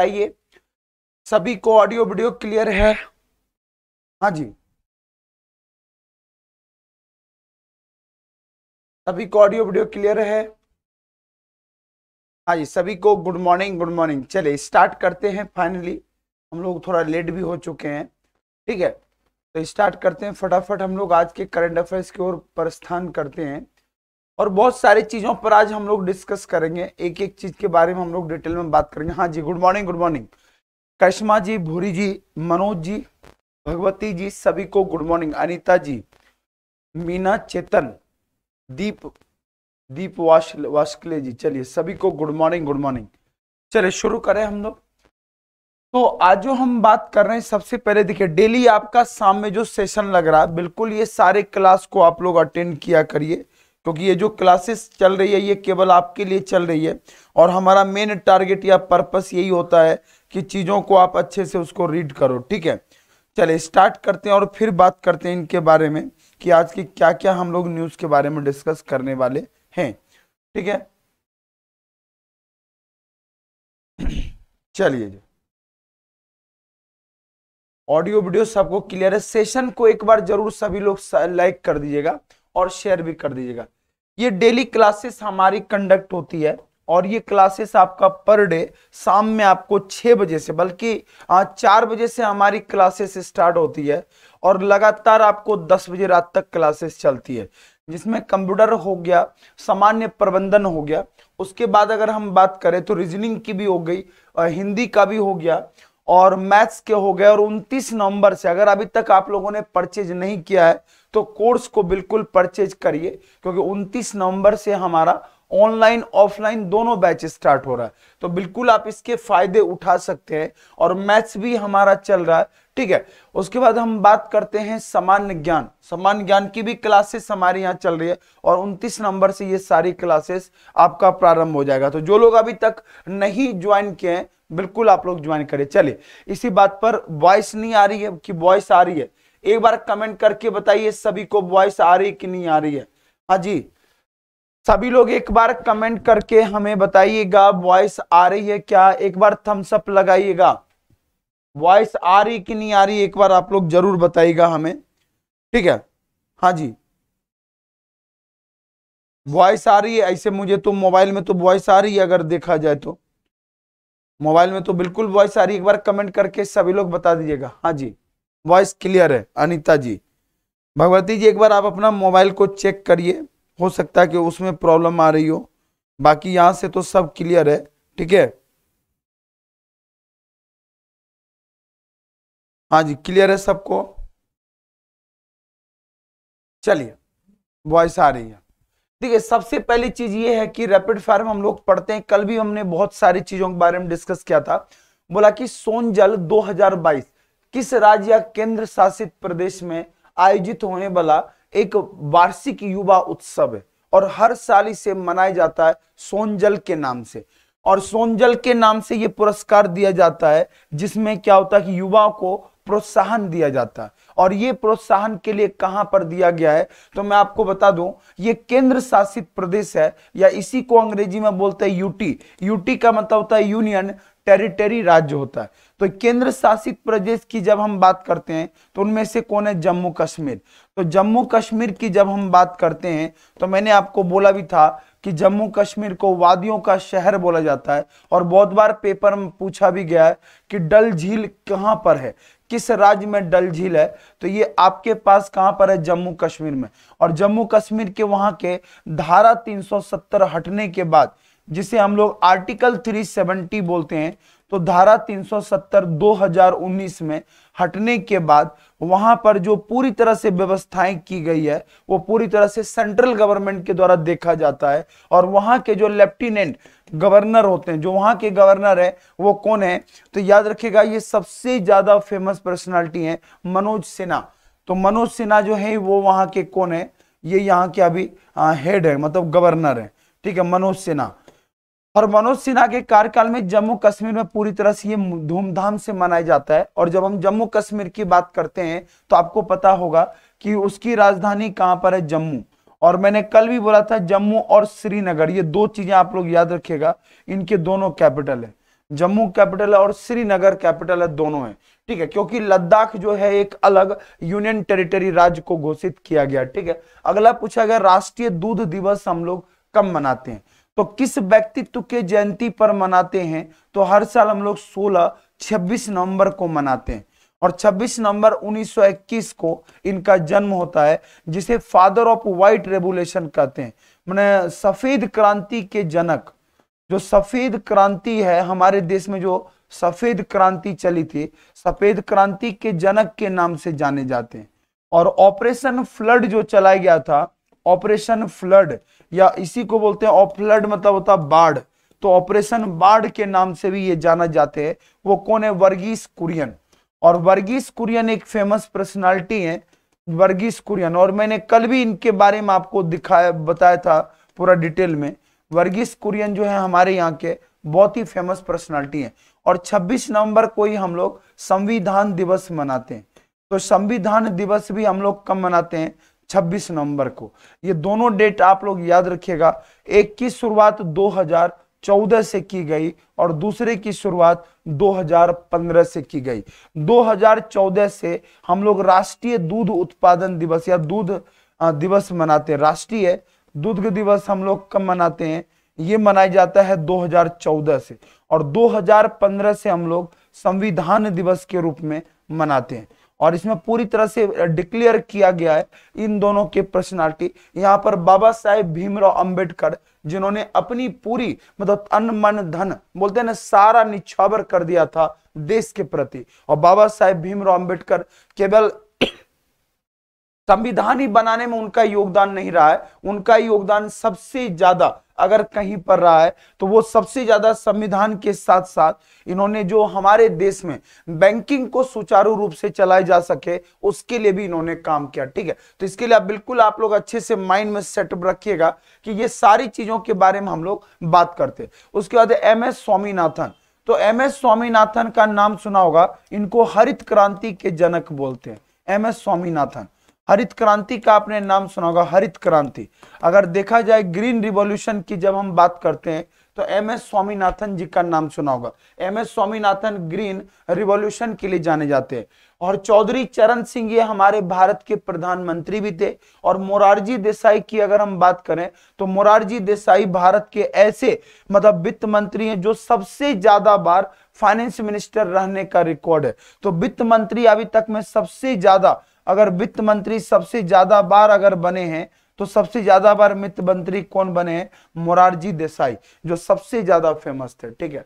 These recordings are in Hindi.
बताइए सभी को ऑडियो वीडियो क्लियर है हाँ जी सभी को ऑडियो वीडियो क्लियर है हाँ जी सभी को गुड मॉर्निंग गुड मॉर्निंग चले स्टार्ट करते हैं फाइनली हम लोग थोड़ा लेट भी हो चुके हैं ठीक है तो स्टार्ट करते हैं फटाफट हम लोग आज के करंट अफेयर्स की ओर प्रस्थान करते हैं और बहुत सारी चीज़ों पर आज हम लोग डिस्कस करेंगे एक एक चीज़ के बारे में हम लोग डिटेल में बात करेंगे हाँ जी good morning good morning Karishma ji Bhuri ji Manoj ji Bhagwati ji सभी को गुड मॉर्निंग अनिता जी मीना चेतन दीप दीप वाश वाशकले जी चलिए सभी को गुड मॉर्निंग गुड मॉर्निंग चलिए शुरू करें हम लोग तो आज जो हम बात कर रहे हैं सबसे पहले देखिए डेली आपका शाम में जो सेशन लग रहा है बिल्कुल ये सारे क्लास को आप लोग अटेंड किया करिए क्योंकि ये जो क्लासेस चल रही है ये केवल आपके लिए चल रही है और हमारा मेन टारगेट या पर्पस यही होता है कि चीज़ों को आप अच्छे से उसको रीड करो ठीक है चले स्टार्ट करते हैं और फिर बात करते हैं इनके बारे में कि आज की क्या क्या हम लोग न्यूज़ के बारे में डिस्कस करने वाले हैं ठीक है चलिए जी ऑडियो वीडियो सबको क्लियर है सेशन को एक बार जरूर सभी लोग लाइक कर दीजिएगा और शेयर भी कर दीजिएगा ये डेली क्लासेस हमारी कंडक्ट होती है और ये क्लासेस आपका पर डे शाम में आपको छह बजे से बल्कि चार बजे से हमारी क्लासेस स्टार्ट होती है और लगातार आपको दस बजे रात तक क्लासेस चलती है जिसमें कंप्यूटर हो गया सामान्य प्रबंधन हो गया उसके बाद अगर हम बात करें तो रीजनिंग की भी हो गई हिंदी का भी हो गया और मैथ्स के हो गए और 29 नवंबर से अगर अभी तक आप लोगों ने परचेज नहीं किया है तो कोर्स को बिल्कुल परचेज करिए क्योंकि 29 नवंबर से हमारा ऑनलाइन ऑफलाइन दोनों बैच स्टार्ट हो रहा है तो बिल्कुल आप इसके फायदे उठा सकते हैं और मैथ्स भी हमारा चल रहा है ठीक है उसके बाद हम बात करते हैं सामान्य ज्ञान सामान्य ज्ञान की भी क्लासेस हमारे यहाँ चल रही है और 29 नंबर से ये सारी क्लासेस आपका प्रारंभ हो जाएगा तो जो लोग अभी तक नहीं ज्वाइन किए हैं बिल्कुल आप लोग ज्वाइन करें चलिए इसी बात पर वॉइस नहीं आ रही है कि वॉइस आ रही है एक बार कमेंट करके बताइए सभी को वॉइस आ रही कि नहीं आ रही है हाँ जी सभी लोग एक बार कमेंट करके हमें बताइएगा वॉइस आ रही है क्या एक बार थम्स अप लगाइएगा वॉइस आ रही कि नहीं आ रही एक बार आप लोग जरूर बताइएगा हमें ठीक है हाँ जी वॉइस आ रही है ऐसे मुझे तो मोबाइल में तो वॉइस आ रही है अगर देखा जाए तो मोबाइल में तो बिल्कुल वॉइस आ रही है एक बार कमेंट करके सभी लोग बता दीजिएगा हाँ जी वॉइस क्लियर है अनिता जी भगवती जी एक बार आप अपना मोबाइल को चेक करिए हो सकता है कि उसमें प्रॉब्लम आ रही हो बाकी यहाँ से तो सब क्लियर है ठीक है हाँ जी क्लियर है सबको चलिए वॉइस आ रही है देखिए सबसे पहली चीज ये है कि रैपिड फायर हम लोग पढ़ते हैं कल भी हमने बहुत सारी चीजों के बारे में डिस्कस किया था बोला कि सोन जल 2022 किस राज्य या केंद्र शासित प्रदेश में आयोजित होने वाला एक वार्षिक युवा उत्सव है और हर साल इसे मनाया जाता है सोन जल के नाम से और सोन जल के नाम से ये पुरस्कार दिया जाता है जिसमें क्या होता है कि युवाओं को प्रोत्साहन दिया जाता है और ये प्रोत्साहन के लिए कहां पर दिया गया है तो मैं आपको बता दूं ये केंद्र शासित प्रदेश है या इसी को अंग्रेजी में बोलते हैं यूटी यूटी का मतलब होता है यूनियन टेरिटरी राज्य होता है तो केंद्र शासित प्रदेश की जब हम बात करते हैं तो उनमें से कौन है जम्मू कश्मीर तो जम्मू कश्मीर की जब हम बात करते हैं तो मैंने आपको बोला भी था कि जम्मू कश्मीर को वादियों का शहर बोला जाता है और बहुत बार पेपर में पूछा भी गया है कि डल झील कहां पर है किस राज्य में डल झील है तो ये आपके पास कहां पर है जम्मू कश्मीर में और जम्मू कश्मीर के वहां के धारा 370 हटने के बाद जिसे हम लोग आर्टिकल 370 बोलते हैं तो धारा 370 2019 में हटने के बाद वहां पर जो पूरी तरह से व्यवस्थाएं की गई है वो पूरी तरह से सेंट्रल गवर्नमेंट के द्वारा देखा जाता है और वहां के जो लेफ्टिनेंट गवर्नर होते हैं जो वहां के गवर्नर है वो कौन है तो याद रखिएगा ये सबसे ज्यादा फेमस पर्सनैलिटी है मनोज सिन्हा तो मनोज सिन्हा जो है वो वहां के कौन है ये यहाँ के अभी हेड है मतलब गवर्नर है ठीक है मनोज सिन्हा और मनोज सिन्हा के कार्यकाल में जम्मू कश्मीर में पूरी तरह से ये धूमधाम से मनाया जाता है और जब हम जम्मू कश्मीर की बात करते हैं तो आपको पता होगा कि उसकी राजधानी कहाँ पर है जम्मू और मैंने कल भी बोला था जम्मू और श्रीनगर ये दो चीजें आप लोग याद रखिएगा इनके दोनों कैपिटल है जम्मू कैपिटल और श्रीनगर कैपिटल है दोनों है ठीक है क्योंकि लद्दाख जो है एक अलग यूनियन टेरिटरी राज्य को घोषित किया गया ठीक है अगला पूछा गया राष्ट्रीय दूध दिवस हम लोग कब मनाते हैं तो किस व्यक्तित्व के जयंती पर मनाते हैं तो हर साल हम लोग 16 26 नवंबर को मनाते हैं और 26 नवंबर 1921 को इनका जन्म होता है जिसे फादर ऑफ व्हाइट रेवोल्यूशन कहते हैं मैंने सफेद क्रांति के जनक जो सफेद क्रांति है हमारे देश में जो सफेद क्रांति चली थी सफेद क्रांति के जनक के नाम से जाने जाते हैं और ऑपरेशन फ्लड जो चलाया गया था ऑपरेशन फ्लड या इसी को बोलते हैं ऑफलड मतलब होता है बाढ़ तो ऑपरेशन बाढ़ के नाम से भी ये जाना जाते हैं वो कौन है वर्गीस कुरियन और वर्गीस कुरियन एक फेमस पर्सनालिटी है वर्गीस कुरियन और मैंने कल भी इनके बारे में आपको दिखाया बताया था पूरा डिटेल में वर्गीस कुरियन जो है हमारे यहाँ के बहुत ही फेमस पर्सनालिटी है और 26 नवंबर को ही हम लोग संविधान दिवस मनाते हैं तो संविधान दिवस भी हम लोग कब मनाते हैं 26 नवंबर को ये दोनों डेट आप लोग याद रखिएगा एक की शुरुआत 2014 से की गई और दूसरे की शुरुआत 2015 से की गई 2014 से हम लोग राष्ट्रीय दूध उत्पादन दिवस या दूध दिवस मनाते हैं राष्ट्रीय दूध दिवस हम लोग कब मनाते हैं ये मनाया जाता है 2014 से और 2015 से हम लोग संविधान दिवस के रूप में मनाते हैं और इसमें पूरी तरह से डिक्लेयर किया गया है इन दोनों के पर्सनालिटी यहाँ पर बाबा साहेब भीमराव अंबेडकर जिन्होंने अपनी पूरी मतलब अन मन धन बोलते हैं ना सारा निछावर कर दिया था देश के प्रति और बाबा साहेब भीमराव अंबेडकर केवल संविधान ही बनाने में उनका योगदान नहीं रहा है उनका योगदान सबसे ज्यादा अगर कहीं पर रहा है तो वो सबसे ज्यादा संविधान के साथ साथ इन्होंने जो हमारे देश में बैंकिंग को सुचारू रूप से चलाए जा सके उसके लिए भी इन्होंने काम किया ठीक है तो इसके लिए आप बिल्कुल आप लोग अच्छे से माइंड में सेटअप रखिएगा कि ये सारी चीजों के बारे में हम लोग बात करते हैं उसके बाद एम एस स्वामीनाथन तो एम एस स्वामीनाथन का नाम सुना होगा इनको हरित क्रांति के जनक बोलते हैं एम एस स्वामीनाथन हरित क्रांति का आपने नाम सुना होगा हरित क्रांति अगर देखा जाए ग्रीन रिवॉल्यूशन की जब हम बात करते हैं तो एम एस स्वामीनाथन जी का नाम सुना होगा M S Swaminathan green revolution के लिए जाने जाते हैं और चौधरी चरण सिंह ये हमारे भारत के प्रधानमंत्री भी थे और मोरारजी देसाई की अगर हम बात करें तो मोरारजी देसाई भारत के ऐसे मतलब वित्त मंत्री हैं जो सबसे ज्यादा बार फाइनेंस मिनिस्टर रहने का रिकॉर्ड है तो वित्त मंत्री अभी तक में सबसे ज्यादा अगर वित्त मंत्री सबसे ज्यादा बार अगर बने हैं तो सबसे ज्यादा बार वित्त मंत्री कौन बने हैं मोरारजी देसाई जो सबसे ज्यादा फेमस थे ठीक है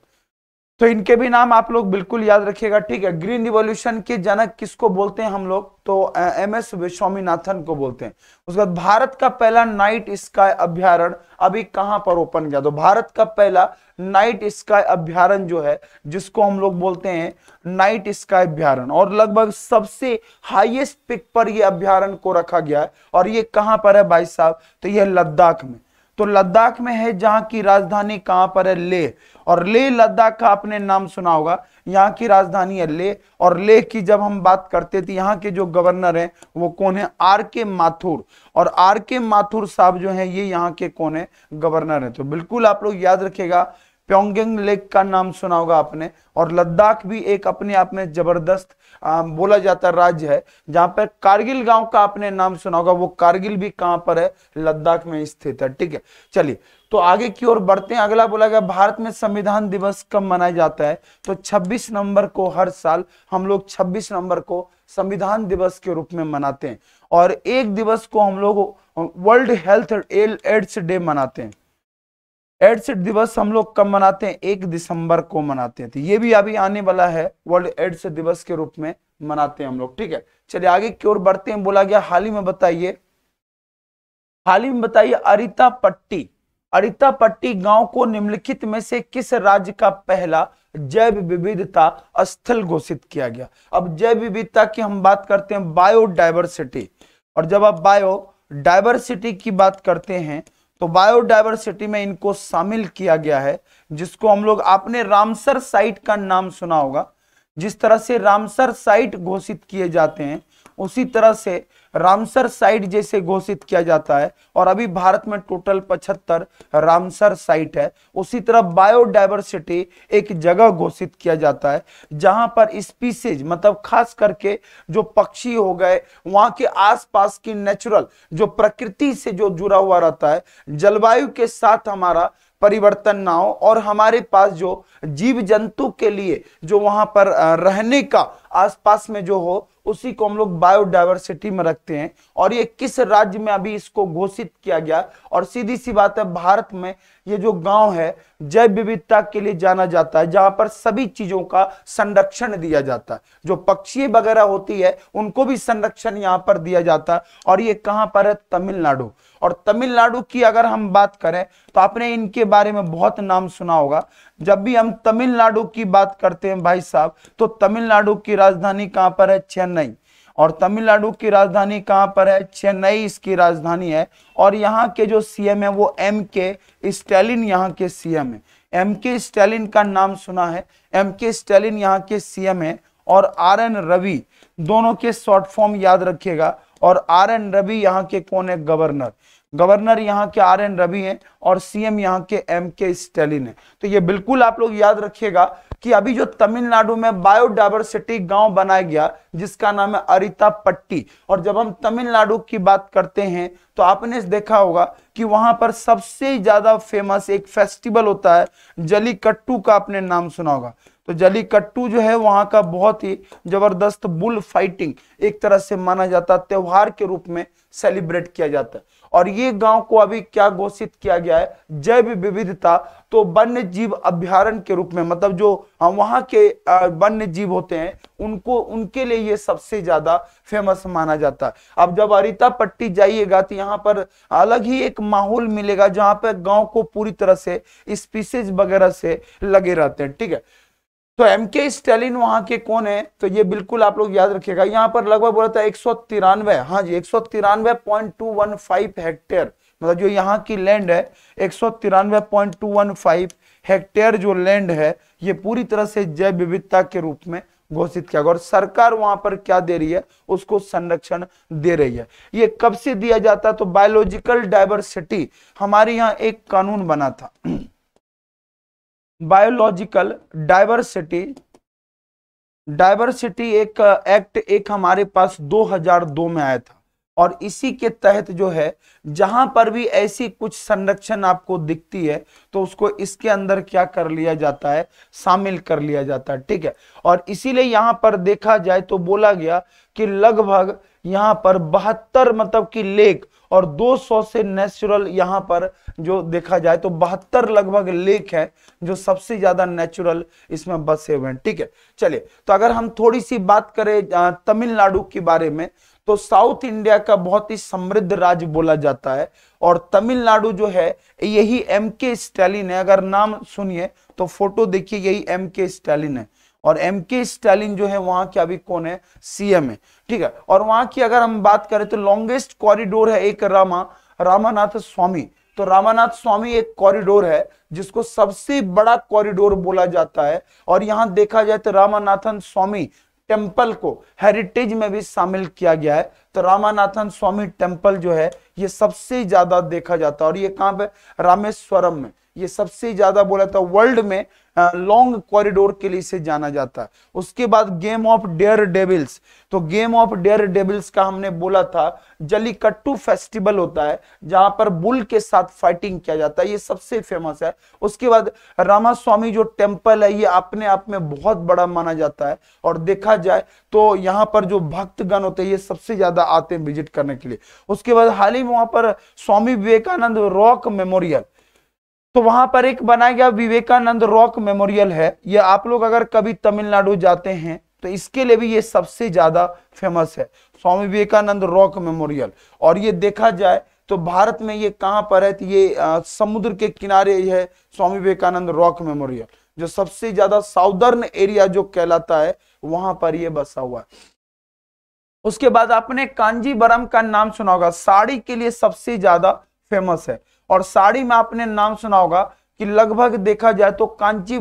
तो इनके भी नाम आप लोग बिल्कुल याद रखिएगा ठीक है ग्रीन रिवॉल्यूशन के जनक किसको बोलते हैं हम लोग तो एम एस स्वामीनाथन को बोलते हैं उसके बाद भारत का पहला नाइट स्काई अभ्यारण अभी कहां पर ओपन गया तो भारत का पहला नाइट स्काई अभ्यारण जो है जिसको हम लोग बोलते हैं नाइट स्काई अभ्यारण और लगभग सबसे हाइएस्ट पिक पर यह अभ्यारण को रखा गया है और ये कहां पर है भाई साहब तो यह लद्दाख में तो लद्दाख में है जहां की राजधानी कहां पर है ले और ले लद्दाख का आपने नाम सुना होगा यहाँ की राजधानी है ले और ले की जब हम बात करते थे तो यहाँ के जो गवर्नर हैं वो कौन है आर के माथुर और आर के माथुर साहब जो हैं ये यहाँ के कौन है गवर्नर हैं तो बिल्कुल आप लोग याद रखेगा प्योंगेंग लेक का नाम सुना होगा आपने और लद्दाख भी एक अपने आप में जबरदस्त बोला जाता राज्य है जहां पर कारगिल गांव का आपने नाम सुना होगा वो कारगिल भी कहां पर है लद्दाख में स्थित है ठीक है चलिए तो आगे की ओर बढ़ते हैं अगला बोला गया भारत में संविधान दिवस कब मनाया जाता है तो 26 नवंबर को हर साल हम लोग 26 नवंबर को संविधान दिवस के रूप में मनाते हैं और एक दिवस को हम लोग वर्ल्ड हेल्थ एड्स डे मनाते हैं एड्स दिवस हम लोग कब मनाते हैं एक दिसंबर को मनाते हैं तो ये भी अभी आने वाला है वर्ल्ड एड्स दिवस के रूप में मनाते हैं हम लोग ठीक है चलिए आगे की ओर बढ़ते हैं बोला गया हाल ही में बताइए हाल ही में बताइए अरिता पट्टी अरिता पट्टी गांव को निम्नलिखित में से किस राज्य का पहला जैव विविधता स्थल घोषित किया गया अब जैव विविधता की हम बात करते हैं बायोडाइवर्सिटी और जब आप बायो डाइवर्सिटी की बात करते हैं तो बायोडाइवर्सिटी में इनको शामिल किया गया है जिसको हम लोग आपने रामसर साइट का नाम सुना होगा जिस तरह से रामसर साइट घोषित किए जाते हैं उसी तरह से रामसर साइट जैसे घोषित किया जाता है और अभी भारत में टोटल 75 रामसर साइट है उसी तरह बायोडाइवर्सिटी एक जगह घोषित किया जाता है जहां पर स्पीसीज मतलब खास करके जो पक्षी हो गए वहां के आसपास की नेचुरल जो प्रकृति से जो जुड़ा हुआ रहता है जलवायु के साथ हमारा परिवर्तन ना हो और हमारे पास जो जीव जंतु के लिए जो वहां पर रहने का आसपास में जो हो उसी को हम लोग बायोडाइवर्सिटी में रखते हैं और ये किस राज्य में अभी इसको घोषित किया गया और सीधी सी बात है भारत में ये जो गांव है जैव विविधता के लिए जाना जाता है जहां पर सभी चीजों का संरक्षण दिया जाता है जो पक्षी वगैरह होती है उनको भी संरक्षण यहाँ पर दिया जाता है और ये कहाँ पर है तमिलनाडु और तमिलनाडु की अगर हम बात करें तो आपने इनके बारे में बहुत नाम सुना होगा जब भी हम तमिलनाडु की बात करते हैं भाई साहब तो तमिलनाडु की राजधानी कहाँ पर है चेन्नई और तमिलनाडु की राजधानी कहाँ पर है चेन्नई इसकी राजधानी है और यहाँ के जो सीएम है वो एम के स्टेलिन यहाँ के सीएम है एम के स्टेलिन का नाम सुना है एम के स्टेलिन यहाँ के सीएम है और आर एन रवि दोनों के शॉर्ट फॉर्म याद रखिएगा और आर एन रवि यहाँ के कौन है गवर्नर गवर्नर यहाँ के आर एन रवि हैं और सीएम यहाँ के एम के स्टेलिन है तो ये बिल्कुल आप लोग याद रखिएगा कि अभी जो तमिलनाडु में बायोडाइवर्सिटी गांव बनाया गया जिसका नाम है अरिता पट्टी और जब हम तमिलनाडु की बात करते हैं तो आपने देखा होगा कि वहां पर सबसे ज्यादा फेमस एक फेस्टिवल होता है जलीकट्टू का आपने नाम सुना होगा तो जलीकट्टू जो है वहां का बहुत ही जबरदस्त बुल फाइटिंग एक तरह से माना जाता है त्योहार के रूप में सेलिब्रेट किया जाता है और ये गांव को अभी क्या घोषित किया गया है जैव विविधता तो वन्य जीव अभ्यारण के रूप में मतलब जो वहां के वन्य जीव होते हैं उनको उनके लिए ये सबसे ज्यादा फेमस माना जाता है अब जब अरिता पट्टी जाइएगा तो यहाँ पर अलग ही एक माहौल मिलेगा जहां पर गांव को पूरी तरह से स्पीसीज वगैरह से लगे रहते हैं ठीक है तो एम के स्टेलिन वहां के कौन है तो ये बिल्कुल आप लोग याद रखिएगा यहाँ पर लगभग बोला था एक सौ तिरानवे हाँ जी एक सौ तिरानवे point two one five hectare मतलब जो यहाँ की लैंड है एक सौ तिरानवे point two one five hectare जो लैंड है ये पूरी तरह से जैव विविधता के रूप में घोषित किया गया और सरकार वहां पर क्या दे रही है उसको संरक्षण दे रही है ये कब से दिया जाता तो बायोलॉजिकल डाइवर्सिटी हमारे यहाँ एक कानून बना था बायोलॉजिकल डाइवर्सिटी डायवर्सिटी एक एक्ट एक हमारे पास 2002 में आया था और इसी के तहत जो है जहां पर भी ऐसी कुछ संरक्षण आपको दिखती है तो उसको इसके अंदर क्या कर लिया जाता है शामिल कर लिया जाता है ठीक है और इसीलिए यहां पर देखा जाए तो बोला गया कि लगभग यहाँ पर बहत्तर मतलब कि लेक और 200 से नेचुरल यहाँ पर जो देखा जाए तो बहत्तर लगभग लेक है जो सबसे ज्यादा नेचुरल इसमें बसे हुए हैं ठीक है चलिए तो अगर हम थोड़ी सी बात करें तमिलनाडु के बारे में तो साउथ इंडिया का बहुत ही समृद्ध राज्य बोला जाता है और तमिलनाडु जो है यही एम के स्टैलिन है अगर नाम सुनिए तो फोटो देखिए यही एम के स्टैलिन है और एम के स्टालिन जो है वहां के अभी कौन है सीएम है ठीक है और वहां की अगर हम बात करें तो लॉन्गेस्ट कॉरिडोर है एक रामा रामानाथ स्वामी तो रामानाथ स्वामी एक कॉरिडोर है जिसको सबसे बड़ा कॉरिडोर बोला जाता है और यहां देखा जाए तो रामानाथन स्वामी टेम्पल को हेरिटेज में भी शामिल किया गया है तो रामानाथन स्वामी टेम्पल जो है ये सबसे ज्यादा देखा जाता है और ये कहां पे रामेश्वरम में ये सबसे ज्यादा बोला था वर्ल्ड में लॉन्ग कॉरिडोर के लिए इसे जाना जाता है उसके बाद गेम ऑफ डेयर डेबिल्स तो गेम ऑफ डेयर डेबिल्स का हमने बोला था जलीकट्टू फेस्टिवल होता है जहां पर बुल के साथ फाइटिंग किया जाता है ये सबसे फेमस है उसके बाद रामास्वामी जो टेम्पल है ये अपने आप में बहुत बड़ा माना जाता है और देखा जाए तो यहाँ पर जो भक्तगण होते हैं ये सबसे ज्यादा आते हैं विजिट करने के लिए उसके बाद हाल ही में वहां पर स्वामी विवेकानंद रॉक मेमोरियल तो वहां पर एक बनाया गया विवेकानंद रॉक मेमोरियल है ये आप लोग अगर कभी तमिलनाडु जाते हैं तो इसके लिए भी ये सबसे ज्यादा फेमस है स्वामी विवेकानंद रॉक मेमोरियल और ये देखा जाए तो भारत में ये कहाँ पर है तो ये आ, समुद्र के किनारे है स्वामी विवेकानंद रॉक मेमोरियल जो सबसे ज्यादा साउदर्न एरिया जो कहलाता है वहां पर ये बसा हुआ है उसके बाद आपने कांजीवरम का नाम सुना होगा साड़ी के लिए सबसे ज्यादा फेमस है और साड़ी में आपने नाम सुना होगा कि लगभग देखा जाए तो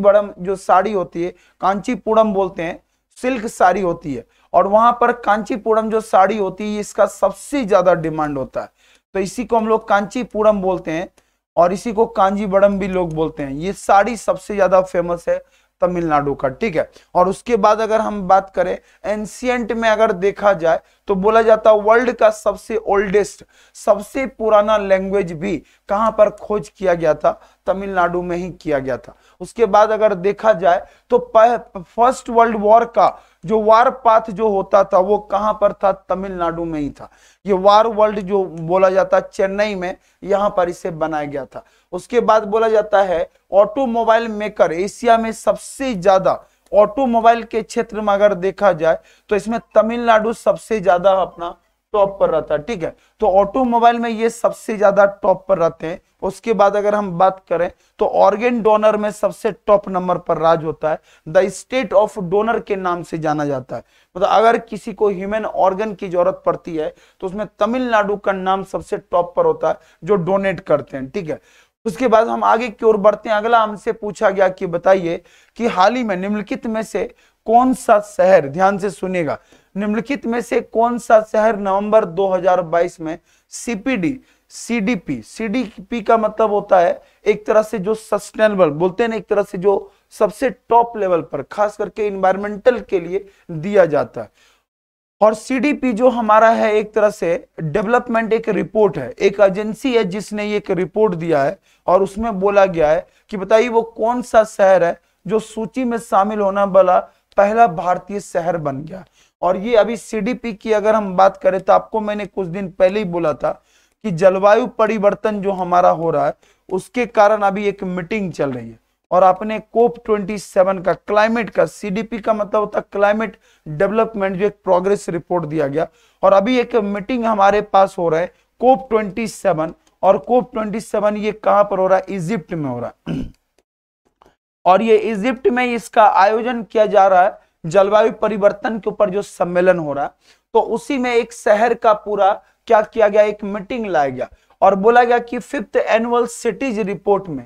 बड़म जो साड़ी होती है कांचीपुरम बोलते हैं सिल्क साड़ी होती है और वहां पर कांचीपुरम जो साड़ी होती है इसका सबसे ज्यादा डिमांड होता है तो इसी को हम लोग कांचीपुरम बोलते हैं और इसी को कांजीवरम भी लोग बोलते हैं ये साड़ी सबसे ज्यादा फेमस है तमिलनाडु का ठीक है और उसके बाद अगर हम बात करें एंशियंट में अगर देखा जाए तो बोला जाता वर्ल्ड का सबसे ओल्डेस्ट सबसे पुराना लैंग्वेज भी कहां पर खोज किया गया था तमिलनाडु में ही किया गया था उसके बाद अगर देखा जाए तो फर्स्ट वर्ल्ड वॉर का जो वार पाथ जो होता था वो कहाँ पर था तमिलनाडु में ही था ये वार वर्ल्ड जो बोला जाता चेन्नई में यहाँ पर इसे बनाया गया था उसके बाद बोला जाता है ऑटोमोबाइल मेकर एशिया में सबसे ज्यादा ऑटोमोबाइल के क्षेत्र में अगर देखा जाए तो इसमें तमिलनाडु सबसे ज्यादा अपना टॉप पर रहता है ठीक है तो ऑटोमोबाइल में ये सबसे ज्यादा टॉप पर रहते हैं उसके बाद अगर हम बात करें तो ऑर्गेन डोनर में सबसे टॉप नंबर पर राज होता है द स्टेट ऑफ डोनर के नाम से जाना जाता है मतलब तो अगर किसी को ह्यूमन ऑर्गन की जरूरत पड़ती है तो उसमें तमिलनाडु का नाम सबसे टॉप पर होता है जो डोनेट करते हैं ठीक है उसके बाद हम आगे की ओर बढ़ते हैं अगला हमसे पूछा गया कि बताइए कि हाल ही में निम्नलिखित में से कौन सा शहर ध्यान से सुनिएगा निम्नलिखित में से कौन सा शहर नवंबर 2022 में सीपीडी सीडीपी सीडीपी का मतलब होता है एक तरह से जो सस्टेनेबल बोलते हैं ना एक तरह से जो सबसे टॉप लेवल पर खास करके इन्वायरमेंटल के लिए दिया जाता है और सीडीपी जो हमारा है एक तरह से डेवलपमेंट एक रिपोर्ट है एक एजेंसी है जिसने एक रिपोर्ट दिया है और उसमें बोला गया है कि बताइए वो कौन सा शहर है जो सूची में शामिल होना वाला पहला भारतीय शहर बन गया और ये अभी सीडीपी की अगर हम बात करें तो आपको मैंने कुछ दिन पहले ही बोला था कि जलवायु परिवर्तन जो हमारा हो रहा है उसके कारण अभी एक मीटिंग चल रही है और आपने कोप 27 का क्लाइमेट का सीडीपी का मतलब होता है क्लाइमेट डेवलपमेंट जो एक प्रोग्रेस रिपोर्ट दिया गया और अभी एक मीटिंग हमारे पास हो रहा है कोप 27 और कोप 27 ये कहां पर हो रहा है इजिप्ट में हो रहा है और ये इजिप्ट में इसका आयोजन किया जा रहा है जलवायु परिवर्तन के ऊपर जो सम्मेलन हो रहा है तो उसी में एक शहर का पूरा क्या किया गया एक मीटिंग लाया गया और बोला गया कि फिफ्थ एनुअल सिटीज रिपोर्ट में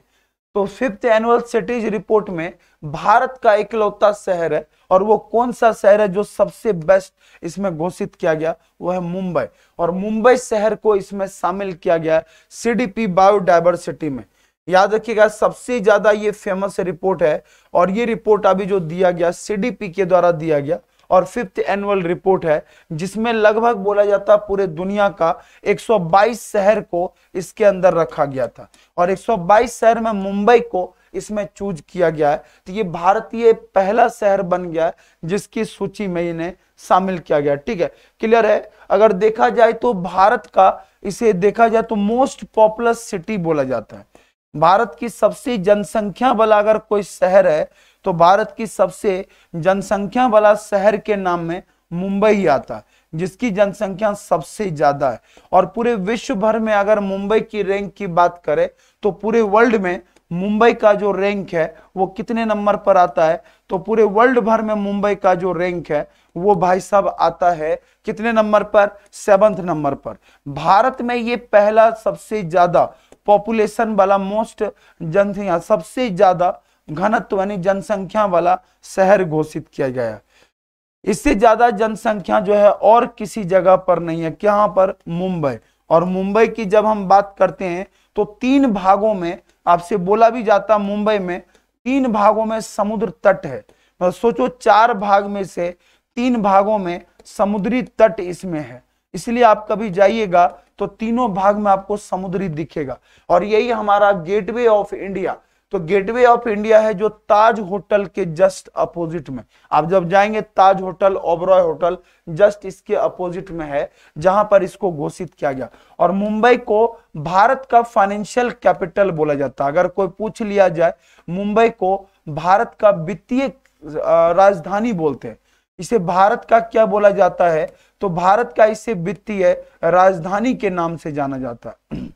तो फिफ्थ एनुअल सिटीज रिपोर्ट में भारत का इकलौता शहर है और वो कौन सा शहर है जो सबसे बेस्ट इसमें घोषित किया गया वो है मुंबई और मुंबई शहर को इसमें शामिल किया गया सीडीपी बायोडाइवर्सिटी में याद रखिएगा सबसे ज्यादा ये फेमस रिपोर्ट है और ये रिपोर्ट अभी जो दिया गया सीडीपी के द्वारा दिया गया और फिफ्थ एनुअल रिपोर्ट है जिसमें लगभग बोला जाता पूरे दुनिया का 122 शहर को इसके अंदर रखा गया था और 122 शहर में मुंबई को इसमें चूज किया गया है तो ये भारतीय पहला शहर बन गया है जिसकी सूची में इन्हें शामिल किया गया ठीक है क्लियर है अगर देखा जाए तो भारत का इसे देखा जाए तो मोस्ट पॉपुलर सिटी बोला जाता है भारत की सबसे जनसंख्या वाला अगर कोई शहर है तो भारत की सबसे जनसंख्या वाला शहर के नाम में मुंबई आता है जिसकी जनसंख्या सबसे ज्यादा है और पूरे विश्व भर में अगर मुंबई की रैंक की बात करें तो पूरे वर्ल्ड में मुंबई का जो रैंक है वो कितने नंबर पर आता है तो पूरे वर्ल्ड भर में मुंबई का जो रैंक है वो भाई साहब आता है कितने नंबर पर सेवंथ नंबर पर भारत में ये पहला सबसे ज्यादा पॉपुलेशन वाला मोस्ट जनसंख्या सबसे ज्यादा घनत्व यानी जनसंख्या वाला शहर घोषित किया गया इससे ज्यादा जनसंख्या जो है और किसी जगह पर नहीं है कहाँ पर मुंबई और मुंबई की जब हम बात करते हैं तो तीन भागों में आपसे बोला भी जाता मुंबई में तीन भागों में समुद्र तट है मतलब सोचो चार भाग में से तीन भागों में समुद्री तट इसमें है इसलिए आप कभी जाइएगा तो तीनों भाग में आपको समुद्री दिखेगा और यही हमारा गेटवे ऑफ इंडिया तो गेटवे ऑफ इंडिया है जो ताज होटल के जस्ट अपोजिट में आप जब जाएंगे Taj hotel Oberoi hotel just इसके अपोजिट में है जहां पर इसको घोषित किया गया और मुंबई को भारत का फाइनेंशियल कैपिटल बोला जाता है अगर कोई पूछ लिया जाए मुंबई को भारत का वित्तीय राजधानी बोलते हैं इसे भारत का क्या बोला जाता है तो भारत का इसे वित्तीय राजधानी के नाम से जाना जाता है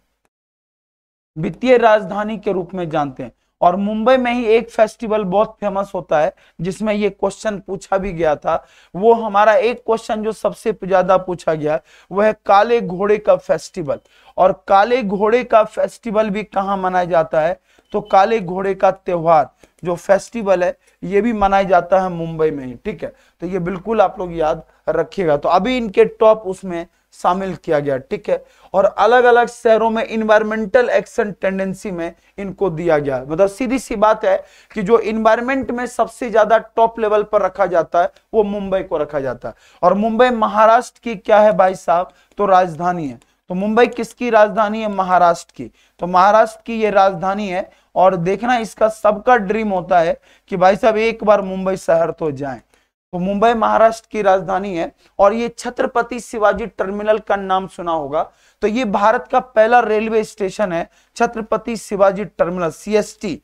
वित्तीय राजधानी के रूप में जानते हैं और मुंबई में ही एक फेस्टिवल बहुत फेमस होता है जिसमें ये क्वेश्चन पूछा भी गया था वो हमारा एक क्वेश्चन जो सबसे ज्यादा पूछा गया वह है काले घोड़े का फेस्टिवल और काले घोड़े का फेस्टिवल भी कहाँ मनाया जाता है तो काले घोड़े का त्यौहार जो फेस्टिवल है ये भी मनाया जाता है मुंबई में ही ठीक है तो ये बिल्कुल आप लोग याद रखिएगा तो अभी इनके टॉप उसमें शामिल किया गया ठीक है और अलग अलग शहरों में इन्वायरमेंटल एक्शन टेंडेंसी में इनको दिया गया मतलब सीधी सी बात है कि जो इन्वायरमेंट में सबसे ज्यादा टॉप लेवल पर रखा जाता है वो मुंबई को रखा जाता है और मुंबई महाराष्ट्र की क्या है भाई साहब तो राजधानी है तो मुंबई किसकी राजधानी है महाराष्ट्र की तो महाराष्ट्र की ये राजधानी है और देखना इसका सबका ड्रीम होता है कि भाई साहब एक बार मुंबई शहर तो जाए तो मुंबई महाराष्ट्र की राजधानी है और ये छत्रपति शिवाजी टर्मिनल का नाम सुना होगा तो ये भारत का पहला रेलवे स्टेशन है Chhatrapati Shivaji terminal CST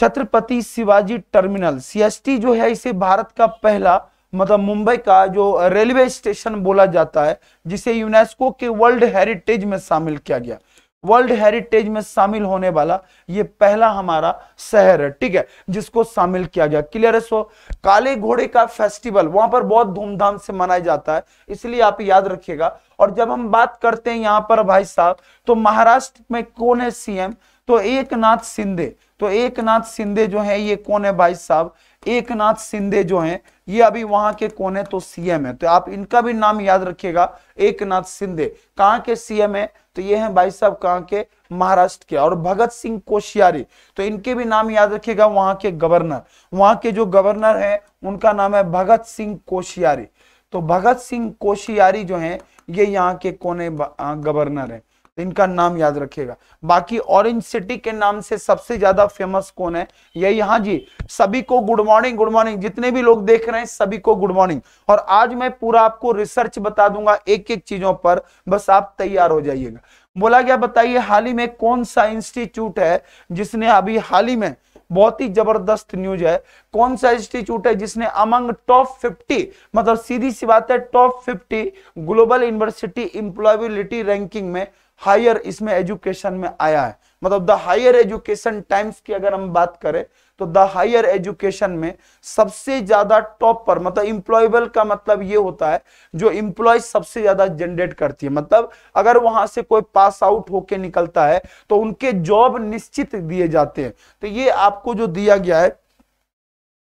Chhatrapati Shivaji terminal CST जो है इसे भारत का पहला मतलब मुंबई का जो रेलवे स्टेशन बोला जाता है जिसे यूनेस्को के वर्ल्ड हेरिटेज में शामिल किया गया वर्ल्ड हेरिटेज में शामिल होने वाला ये पहला हमारा शहर है ठीक है जिसको शामिल किया गया क्लियर है सो काले घोड़े का फेस्टिवल वहां पर बहुत धूमधाम से मनाया जाता है इसलिए आप याद रखिएगा और जब हम बात करते हैं यहाँ पर भाई साहब तो महाराष्ट्र में कौन है सीएम तो एक नाथ सिंधे तो एक नाथ सिंधे जो है ये कौन है भाई साहब एक नाथ सिंधे जो हैं ये अभी वहां के कौन है तो सीएम है तो आप इनका भी नाम याद रखिएगा एक नाथ सिंधे कहाँ के सीएम है तो ये हैं भाई साहब कहाँ के महाराष्ट्र के और भगत सिंह कोशियारी तो इनके भी नाम याद रखिएगा वहां के गवर्नर वहां के जो गवर्नर है उनका नाम है भगत सिंह कोशियारी तो भगत सिंह कोशियारी जो है ये यहाँ के कोने गवर्नर है इनका नाम याद रखिएगा बाकी ऑरेंज सिटी के नाम से सबसे ज्यादा फेमस कौन है यही हाँ जी सभी को गुड मॉर्निंग गुड मॉर्निंग जितने भी लोग देख रहे हैं सभी को गुड मॉर्निंग और आज मैं पूरा आपको रिसर्च बता दूंगा एक एक चीजों पर बस आप तैयार हो जाइएगा बोला गया बताइए हाल ही में कौन सा इंस्टीट्यूट है जिसने अभी हाल ही में बहुत ही जबरदस्त न्यूज है कौन सा इंस्टीट्यूट है जिसने अमंग टॉप 50 मतलब सीधी सी बात है top 50 global university employability ranking में हायर इसमें एजुकेशन में आया है मतलब द हायर एजुकेशन टाइम्स की अगर हम बात करें तो द हायर एजुकेशन में सबसे ज्यादा टॉप पर मतलब इम्प्लॉयबल का मतलब ये होता है जो इंप्लॉय सबसे ज्यादा जनरेट करती है मतलब अगर वहां से कोई पास आउट होके निकलता है तो उनके जॉब निश्चित दिए जाते हैं तो ये आपको जो दिया गया है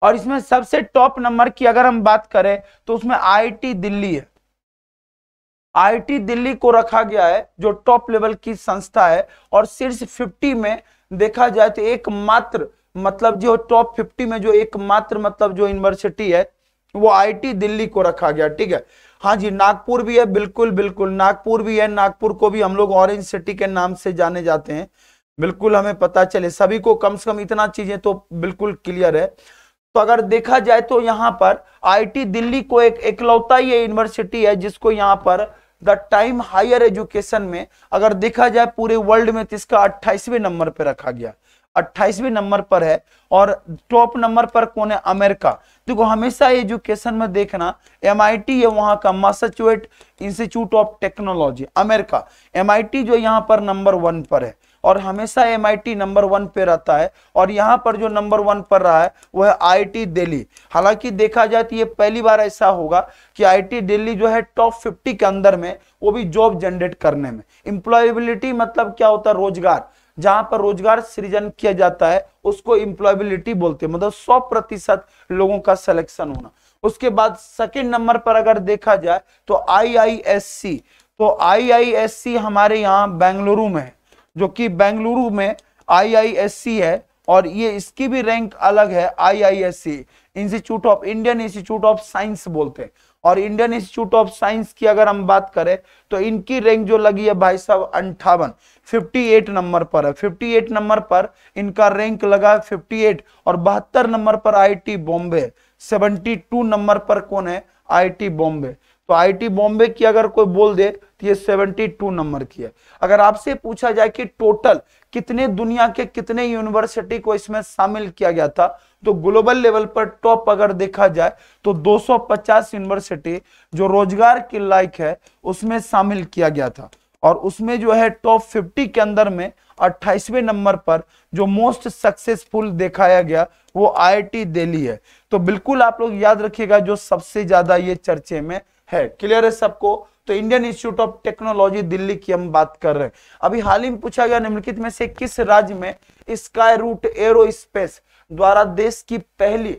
और इसमें सबसे टॉप नंबर की अगर हम बात करें तो उसमें आई दिल्ली है आईटी दिल्ली को रखा गया है जो टॉप लेवल की संस्था है और शीर्ष 50 में देखा जाए तो एकमात्र मतलब जो टॉप 50 में जो एकमात्र मतलब जो यूनिवर्सिटी है वो आईटी दिल्ली को रखा गया ठीक है हाँ जी नागपुर भी है बिल्कुल बिल्कुल नागपुर भी है नागपुर को भी हम लोग ऑरेंज सिटी के नाम से जाने जाते हैं बिल्कुल हमें पता चले सभी को कम से कम इतना चीजें तो बिल्कुल क्लियर है तो अगर देखा जाए तो यहाँ पर आईटी दिल्ली को एक एकलौता ये यूनिवर्सिटी है जिसको यहाँ पर द टाइम हायर एजुकेशन में अगर देखा जाए पूरे वर्ल्ड में तो इसका अट्ठाईसवें नंबर पर रखा गया अट्ठाईसवें नंबर पर है और टॉप नंबर पर कौन है अमेरिका देखो हमेशा एजुकेशन में देखना एम है वहां का Massachusetts institute of technology America M जो यहाँ पर नंबर वन पर है और हमेशा एम नंबर वन पे रहता है और यहाँ पर जो नंबर वन पर रहा है वह है आईटी दिल्ली हालांकि देखा जाए तो ये पहली बार ऐसा होगा कि आईटी दिल्ली जो है टॉप फिफ्टी के अंदर में वो भी जॉब जनरेट करने में एम्प्लॉयबिलिटी मतलब क्या होता है रोजगार जहां पर रोजगार सृजन किया जाता है उसको एम्प्लॉयबिलिटी बोलते हैं मतलब सौ प्रतिशत लोगों का सिलेक्शन होना उसके बाद सेकेंड नंबर पर अगर देखा जाए तो आईआईएससी तो आईआईएससी हमारे यहाँ बेंगलुरु में है जो कि बेंगलुरु में आईआईएससी है और ये इसकी भी रैंक अलग है IISc institute of Indian institute of science बोलते हैं और इंडियन इंस्टीट्यूट ऑफ साइंस की अगर हम बात करें तो इनकी रैंक जो लगी है भाई साहब अंठावन 58 नंबर पर है 58 नंबर पर इनका रैंक लगा है 58 और बहत्तर नंबर पर आईटी बॉम्बे 72 नंबर पर कौन है आईटी बॉम्बे तो आईटी बॉम्बे की अगर कोई बोल दे तो ये 72 नंबर की है अगर आपसे पूछा जाए कि टोटल कितने दुनिया के कितने यूनिवर्सिटी को इसमें शामिल किया गया था तो ग्लोबल लेवल पर टॉप अगर देखा जाए तो 250 यूनिवर्सिटी जो रोजगार के लायक है उसमें शामिल किया गया था और उसमें जो है टॉप फिफ्टी के अंदर में अट्ठाईसवें नंबर पर जो मोस्ट सक्सेसफुल दिखाया गया वो आईआईटी दिल्ली है तो बिल्कुल आप लोग याद रखिएगा जो सबसे ज्यादा ये चर्चे में है क्लियर है सबको तो Indian institute of technology Delhi की हम बात कर रहे हैं अभी हाल ही में पूछा गया निम्नलिखित में से किस राज्य में स्काई रूट एरो स्पेस द्वारा देश की पहली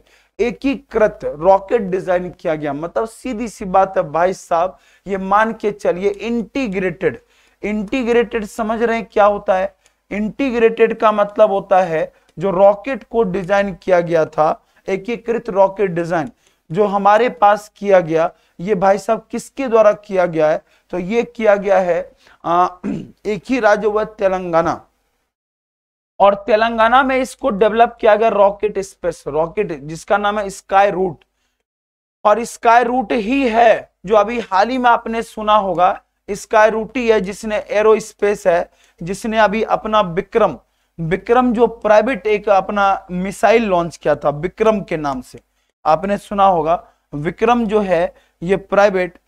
एकीकृत रॉकेट डिजाइन किया गया मतलब सीधी सी बात है भाई साहब ये मान के चलिए इंटीग्रेटेड इंटीग्रेटेड समझ रहे हैं क्या होता है इंटीग्रेटेड का मतलब होता है जो रॉकेट को डिजाइन किया गया था एकीकृत रॉकेट डिजाइन जो हमारे पास किया गया ये भाई साहब किसके द्वारा किया गया है तो ये किया गया है आ, एक ही राज्य हुआ तेलंगाना और तेलंगाना में इसको डेवलप किया गया रॉकेट स्पेस रॉकेट जिसका नाम है स्काई रूट और स्काई रूट ही है जो अभी हाल ही में आपने सुना होगा स्काई रूट ही है जिसने एरो स्पेस है जिसने अभी अपना विक्रम विक्रम जो प्राइवेट एक अपना मिसाइल लॉन्च किया था विक्रम के नाम से आपने सुना होगा विक्रम जो है ये प्राइवेट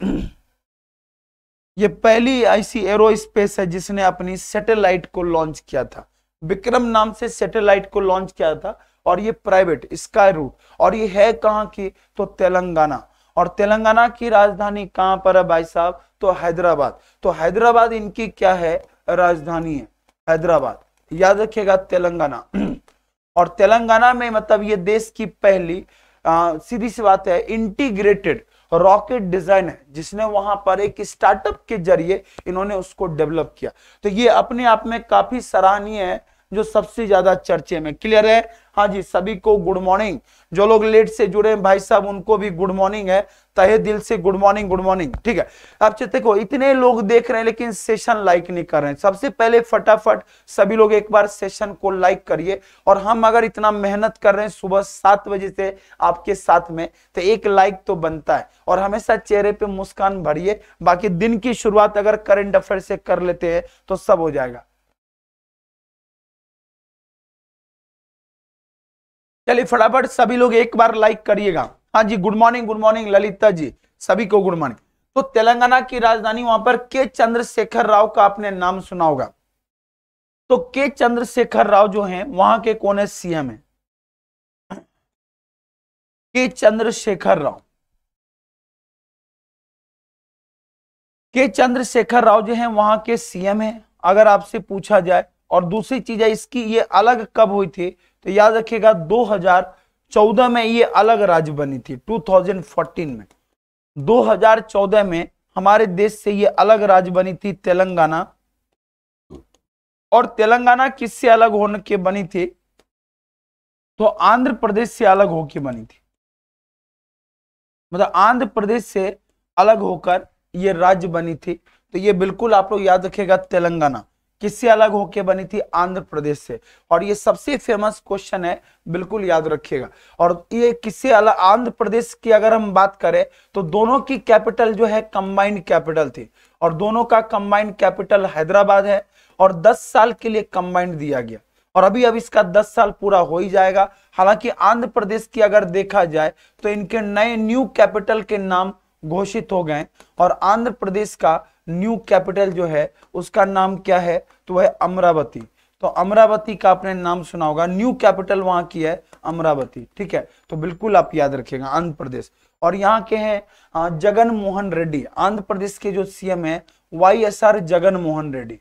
ये पहली ऐसी एरो स्पेस है जिसने अपनी सैटेलाइट को लॉन्च किया था विक्रम नाम से सैटेलाइट को लॉन्च किया था और ये प्राइवेट स्काई रूट और ये है कहाँ की तो तेलंगाना और तेलंगाना की राजधानी कहाँ पर है भाई साहब तो हैदराबाद तो हैदराबाद इनकी क्या है राजधानी है हैदराबाद याद रखिएगा तेलंगाना और तेलंगाना में मतलब ये देश की पहली सीधी सी बात है इंटीग्रेटेड रॉकेट डिजाइन है जिसने वहां पर एक स्टार्टअप के जरिए इन्होंने उसको डेवलप किया तो ये अपने आप में काफी सराहनीय है जो सबसे ज्यादा चर्चे में क्लियर है हाँ जी सभी को गुड मॉर्निंग जो लोग लेट से जुड़े हैं भाई साहब उनको भी गुड मॉर्निंग है तहे दिल से गुड मॉर्निंग गुड मॉर्निंग ठीक है अब देखो इतने लोग देख रहे हैं लेकिन सेशन लाइक नहीं कर रहे हैं सबसे पहले फटाफट सभी लोग एक बार सेशन को लाइक करिए और हम अगर इतना मेहनत कर रहे हैं सुबह सात बजे से आपके साथ में तो एक लाइक तो बनता है और हमेशा चेहरे पे मुस्कान भरिए बाकी दिन की शुरुआत अगर करेंट अफेयर से कर लेते हैं तो सब हो जाएगा चलिए फटाफट सभी लोग एक बार लाइक करिएगा हाँ जी good morning good morning Lalita ji सभी को गुड मॉर्निंग तो तेलंगाना की राजधानी वहां पर के चंद्रशेखर राव का आपने नाम सुना होगा तो के चंद्रशेखर राव जो हैं वहां के कौन है सीएम है के चंद्रशेखर राव के चंद्रशेखर राव जो है वहां के सीएम है अगर आपसे पूछा जाए और दूसरी चीज है इसकी ये अलग कब हुई थी तो याद रखिएगा 2014 में ये अलग राज्य बनी थी 2014 में 2014 में हमारे देश से ये अलग राज्य बनी थी तेलंगाना और तेलंगाना किससे अलग होने के बनी थी तो आंध्र प्रदेश से अलग होके बनी थी मतलब आंध्र प्रदेश से अलग होकर ये राज्य बनी थी तो ये बिल्कुल आप लोग याद रखेगा तेलंगाना किससे अलग होके बनी थी आंध्र प्रदेश से और ये सबसे फेमस क्वेश्चन है बिल्कुल याद रखिएगा और ये किससे अलग आंध्र प्रदेश की अगर हम बात करें तो दोनों की कैपिटल जो है कंबाइंड कैपिटल थी और दोनों का कंबाइंड कैपिटल हैदराबाद है और 10 साल के लिए कंबाइंड दिया गया और अभी अब इसका 10 साल पूरा हो ही जाएगा हालांकि आंध्र प्रदेश की अगर देखा जाए तो इनके नए न्यू कैपिटल के नाम घोषित हो गए और आंध्र प्रदेश का न्यू कैपिटल जो है उसका नाम क्या है तो है अमरावती तो अमरावती का आपने नाम सुना होगा न्यू कैपिटल वहां की है अमरावती ठीक है तो बिल्कुल आप याद रखिएगा आंध्र प्रदेश और यहाँ के हैं जगन मोहन रेड्डी आंध्र प्रदेश के जो सीएम है Y S R Jagan Mohan Reddy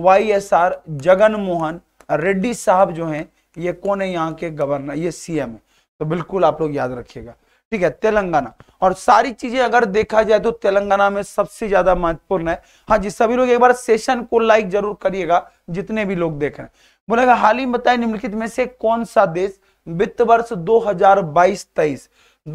Y S R Jagan Mohan Reddy साहब जो हैं ये कौन है यहाँ के गवर्नर ये सीएम है तो बिल्कुल आप लोग याद रखिएगा ठीक है तेलंगाना और सारी चीजें अगर देखा जाए तो तेलंगाना में सबसे ज्यादा महत्वपूर्ण है हाँ जी सभी लोग एक बार सेशन को लाइक जरूर करिएगा जितने भी लोग देख रहे हैं बोलेगा हाल ही बताए निम्नलिखित में से कौन सा देश वित्त वर्ष 2022-23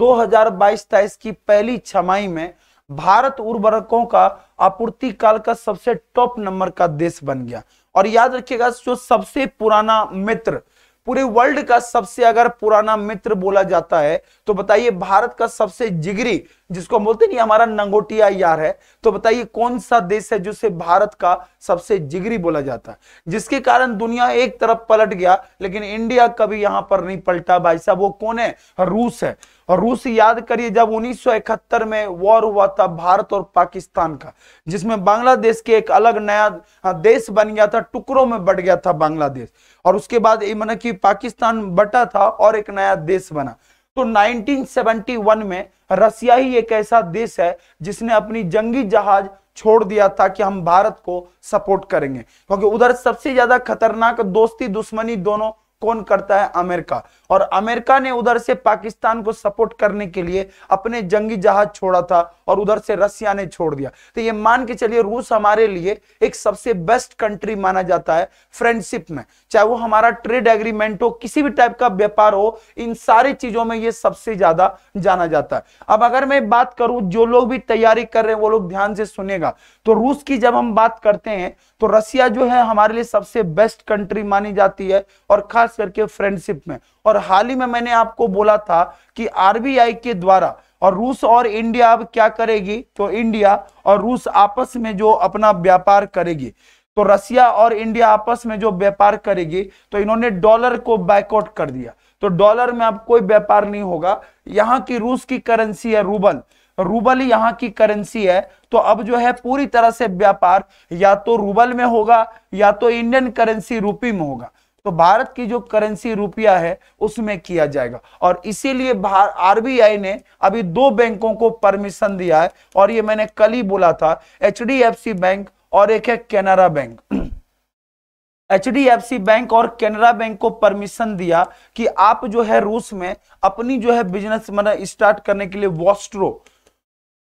2022-23 की पहली छमाई में भारत उर्वरकों का आपूर्ति काल का सबसे टॉप नंबर का देश बन गया और याद रखिएगा जो सबसे पुराना मित्र पूरे वर्ल्ड का सबसे अगर पुराना मित्र बोला जाता है तो बताइए भारत का सबसे जिगरी जिसको हम बोलते नहीं हमारा नंगोटिया यार है तो बताइए कौन सा देश है जिसे भारत का सबसे जिगरी बोला जाता है जिसके कारण दुनिया एक तरफ पलट गया लेकिन इंडिया कभी यहां पर नहीं पलटा भाई साहब वो कौन है रूस है और रूस याद करिए जब 1971 में वॉर हुआ था भारत और पाकिस्तान का जिसमें बांग्लादेश के एक अलग नया देश बन गया था टुकड़ों में बट गया था बांग्लादेश और उसके बाद मतलब कि पाकिस्तान बटा था और एक नया देश बना तो 1971 में रसिया ही एक ऐसा देश है जिसने अपनी जंगी जहाज छोड़ दिया था कि हम भारत को सपोर्ट करेंगे क्योंकि उधर सबसे ज्यादा खतरनाक दोस्ती दुश्मनी दोनों कौन करता है अमेरिका और अमेरिका ने उधर से पाकिस्तान को सपोर्ट करने के लिए अपने जंगी जहाज छोड़ा था और उधर से रसिया ने छोड़ दिया तो ये मान के चलिए रूस हमारे लिए एक सबसे बेस्ट कंट्री माना जाता है फ्रेंडशिप में चाहे वो हमारा ट्रेड एग्रीमेंट हो किसी भी टाइप का व्यापार हो इन सारी चीजों में ये सबसे ज्यादा जाना जाता है अब अगर मैं बात करूं जो लोग भी तैयारी कर रहे हैं वो लोग ध्यान से सुनेगा तो रूस की जब हम बात करते हैं तो रसिया जो है हमारे लिए सबसे बेस्ट कंट्री मानी जाती है और खास करके फ्रेंडशिप में और हाल ही में मैंने आपको बोला था कि आरबीआई के द्वारा और रूस और इंडिया अब क्या करेगी तो इंडिया और रूस आपस में जो अपना व्यापार करेगी तो रसिया और इंडिया आपस में जो व्यापार करेगी तो इन्होंने डॉलर को बैकआउट कर दिया तो डॉलर में अब कोई व्यापार नहीं होगा यहाँ की रूस की करेंसी है रूबल रूबल यहाँ की करेंसी है तो अब जो है पूरी तरह से व्यापार या तो रूबल में होगा या तो इंडियन करेंसी रूपी में होगा तो भारत की जो करेंसी रुपया है उसमें किया जाएगा और इसीलिए आरबीआई ने अभी दो बैंकों को परमिशन दिया है और ये मैंने कल ही बोला था एचडीएफसी बैंक और एक है केनरा बैंक एच बैंक और केनरा बैंक को परमिशन दिया कि आप जो है रूस में अपनी जो है बिजनेस मतलब स्टार्ट करने के लिए वॉस्ट्रो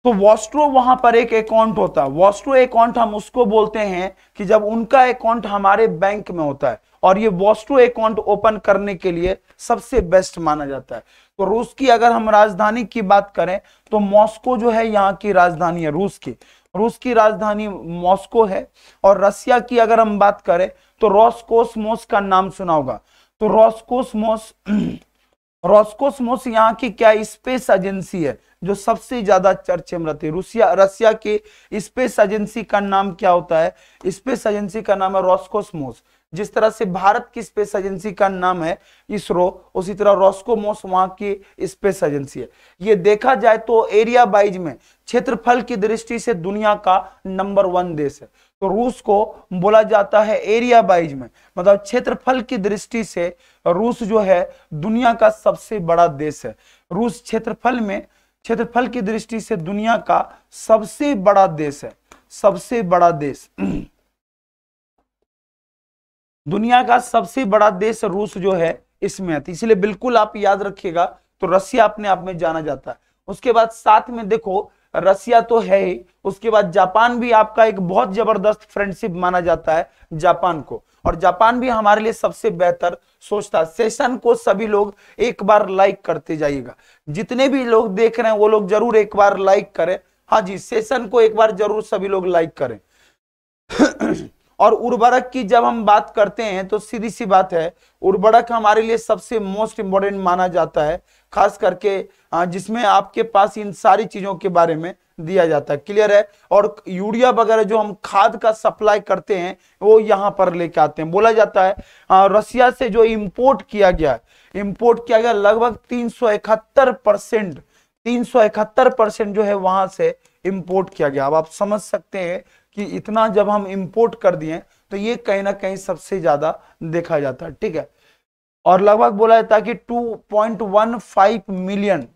तो वॉस्ट्रो वहां पर एक अकाउंट होता है वॉस्ट्रो अकाउंट हम उसको बोलते हैं कि जब उनका अकाउंट हमारे बैंक में होता है और ये वॉस्टो अकाउंट ओपन करने के लिए सबसे बेस्ट माना जाता है तो रूस की अगर हम राजधानी की बात करें तो मॉस्को जो है यहाँ की राजधानी है रूस की रूस की राजधानी मॉस्को है और रसिया की अगर हम बात करें तो रॉस्कोसमोस का नाम सुना होगा तो रॉस्कोसमोस रॉस्कोसमोस यहाँ की क्या स्पेस एजेंसी है जो सबसे ज्यादा चर्चे में रहती है रूसिया रसिया के स्पेस एजेंसी का नाम क्या होता है स्पेस एजेंसी का नाम है रॉस्कोसमोस जिस तरह से भारत की स्पेस एजेंसी का नाम है इसरो उसी तरह रोस्कोमोस वहां की स्पेस एजेंसी है ये देखा जाए तो एरिया वाइज में क्षेत्रफल की दृष्टि से दुनिया का नंबर वन देश है तो रूस को बोला जाता है एरिया वाइज में मतलब क्षेत्रफल की दृष्टि से रूस जो है दुनिया का सबसे बड़ा देश है रूस क्षेत्रफल में क्षेत्रफल की दृष्टि से दुनिया का सबसे बड़ा देश है सबसे बड़ा देश दुनिया का सबसे बड़ा देश रूस जो है इसमें आती इसलिए बिल्कुल आप याद रखिएगा तो रसिया अपने आप में जाना जाता है उसके बाद साथ में देखो रसिया तो है ही उसके बाद जापान भी आपका एक बहुत जबरदस्त फ्रेंडशिप माना जाता है जापान को और जापान भी हमारे लिए सबसे बेहतर सोचता सेशन को सभी लोग एक बार लाइक करते जाइएगा जितने भी लोग देख रहे हैं वो लोग जरूर एक बार लाइक करें हाँ जी सेशन को एक बार जरूर सभी लोग लाइक करें और उर्वरक की जब हम बात करते हैं तो सीधी सी बात है उर्वरक हमारे लिए सबसे मोस्ट इम्पोर्टेंट माना जाता है खास करके जिसमें आपके पास इन सारी चीजों के बारे में दिया जाता है क्लियर है और यूरिया वगैरह जो हम खाद का सप्लाई करते हैं वो यहाँ पर लेके आते हैं बोला जाता है रसिया से जो इम्पोर्ट किया गया इम्पोर्ट किया गया लगभग तीन परसेंट तीन परसेंट जो है वहां से इंपोर्ट किया गया अब आप समझ सकते हैं कि इतना जब हम इंपोर्ट कर दिए तो ये कहीं ना कहीं सबसे ज्यादा देखा जाता है ठीक है और लगभग बोला जाता है कि 2.15 मिलियन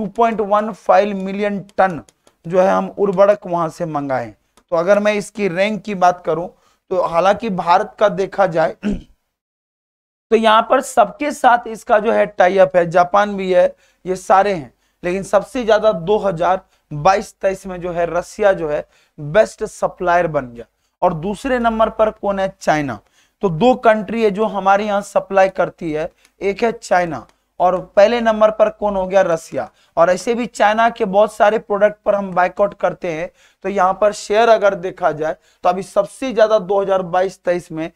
2.15 मिलियन टन जो है हम उर्वरक वहां से मंगाए तो अगर मैं इसकी रैंक की बात करूं तो हालांकि भारत का देखा जाए तो यहाँ पर सबके साथ इसका जो है टाइप है जापान भी है ये सारे हैं लेकिन सबसे ज्यादा हजार बाईस तेईस में जो है रशिया जो है बेस्ट सप्लायर बन गया और दूसरे नंबर पर कौन है चाइना तो दो कंट्री है जो हमारे यहाँ सप्लाई करती है एक है चाइना और पहले नंबर पर कौन हो गया रसिया और ऐसे भी चाइना के बहुत सारे प्रोडक्ट पर हम बाइकआउट करते हैं तो यहाँ पर शेयर अगर देखा जाए तो अभी सबसे ज्यादा 2022-23 में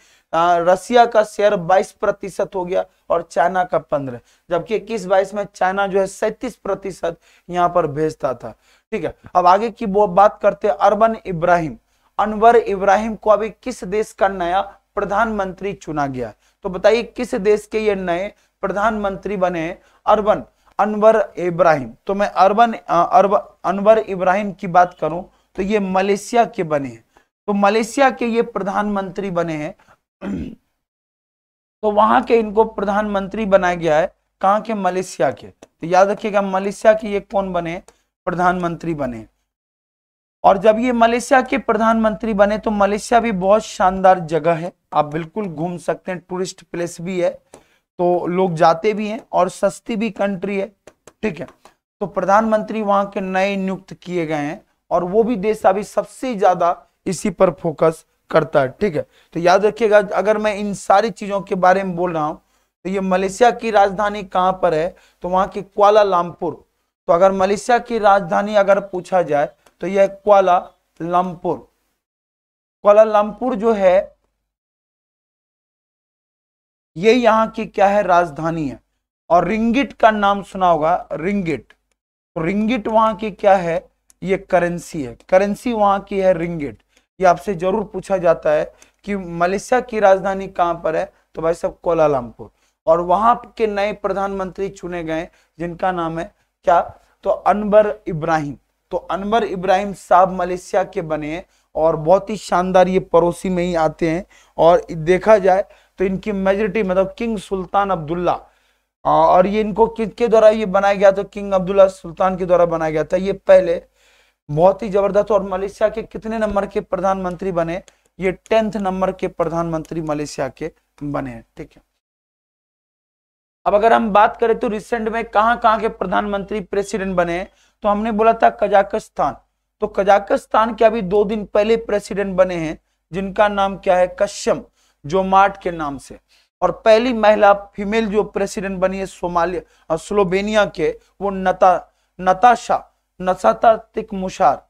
रसिया का शेयर 22 प्रतिशत हो गया और चाइना का 15 जबकि इक्कीस बाईस में चाइना जो है सैतीस प्रतिशत यहाँ पर भेजता था ठीक है अब आगे की वो बात करते हैं अरबन इब्राहिम अनवर इब्राहिम को अभी किस देश का नया प्रधानमंत्री चुना गया तो बताइए किस देश के ये नए प्रधानमंत्री बने अरबन अनवर इब्राहिम तो मैं अरबन अरब अनवर इब्राहिम की बात करूं तो ये मलेशिया के बने हैं तो मलेशिया के ये प्रधानमंत्री बने हैं तो वहां के इनको प्रधानमंत्री बनाया गया है कहा के मलेशिया के तो याद रखिएगा मलेशिया के ये कौन बने प्रधानमंत्री बने और जब ये मलेशिया के प्रधानमंत्री बने तो मलेशिया भी बहुत शानदार जगह है आप बिल्कुल घूम सकते हैं टूरिस्ट प्लेस भी है तो लोग जाते भी हैं और सस्ती भी कंट्री है ठीक है तो प्रधानमंत्री वहां के नए नियुक्त किए गए हैं और वो भी देश अभी सबसे ज्यादा इसी पर फोकस करता है ठीक है तो याद रखिएगा अगर मैं इन सारी चीजों के बारे में बोल रहा हूँ तो ये मलेशिया की राजधानी कहां पर है तो वहां के क्वाला लामपुर तो अगर मलेशिया की राजधानी अगर पूछा जाए तो यह क्वाला लमपुर क्वाला लमपुर जो है ये यहाँ की क्या है राजधानी है और रिंगिट का नाम सुना होगा रिंगिट तो रिंगिट वहां की क्या है ये करेंसी है करेंसी वहां की है रिंगिट ये आपसे जरूर पूछा जाता है कि मलेशिया की राजधानी कहाँ पर है तो भाई साहब कोलालमपुर और वहां के नए प्रधानमंत्री चुने गए जिनका नाम है क्या तो अनबर इब्राहिम तो अनबर इब्राहिम साहब मलेशिया के बने और बहुत ही शानदार ये पड़ोसी में ही आते हैं और देखा जाए तो इनकी मेजोरिटी मतलब किंग सुल्तान अब्दुल्ला और ये इनको किसके द्वारा ये बनाया गया तो किंग अब्दुल्ला सुल्तान के द्वारा बनाया गया था ये पहले बहुत ही जबरदस्त और मलेशिया के कितने नंबर के प्रधानमंत्री बने ये टेंथ नंबर के प्रधानमंत्री मलेशिया के बने हैं ठीक है अब अगर हम बात करें तो रिसेंट में कहा के प्रधानमंत्री प्रेसिडेंट बने तो हमने बोला था कजाकिस्तान तो कजाकिस्तान के अभी दो दिन पहले प्रेसिडेंट बने हैं जिनका नाम क्या है कश्यम मार्ट के नाम से और पहली महिला फीमेल जो प्रेसिडेंट बनी है सोमालिया स्लोवेनिया के वो नता नताशा नसाता तिकमुशार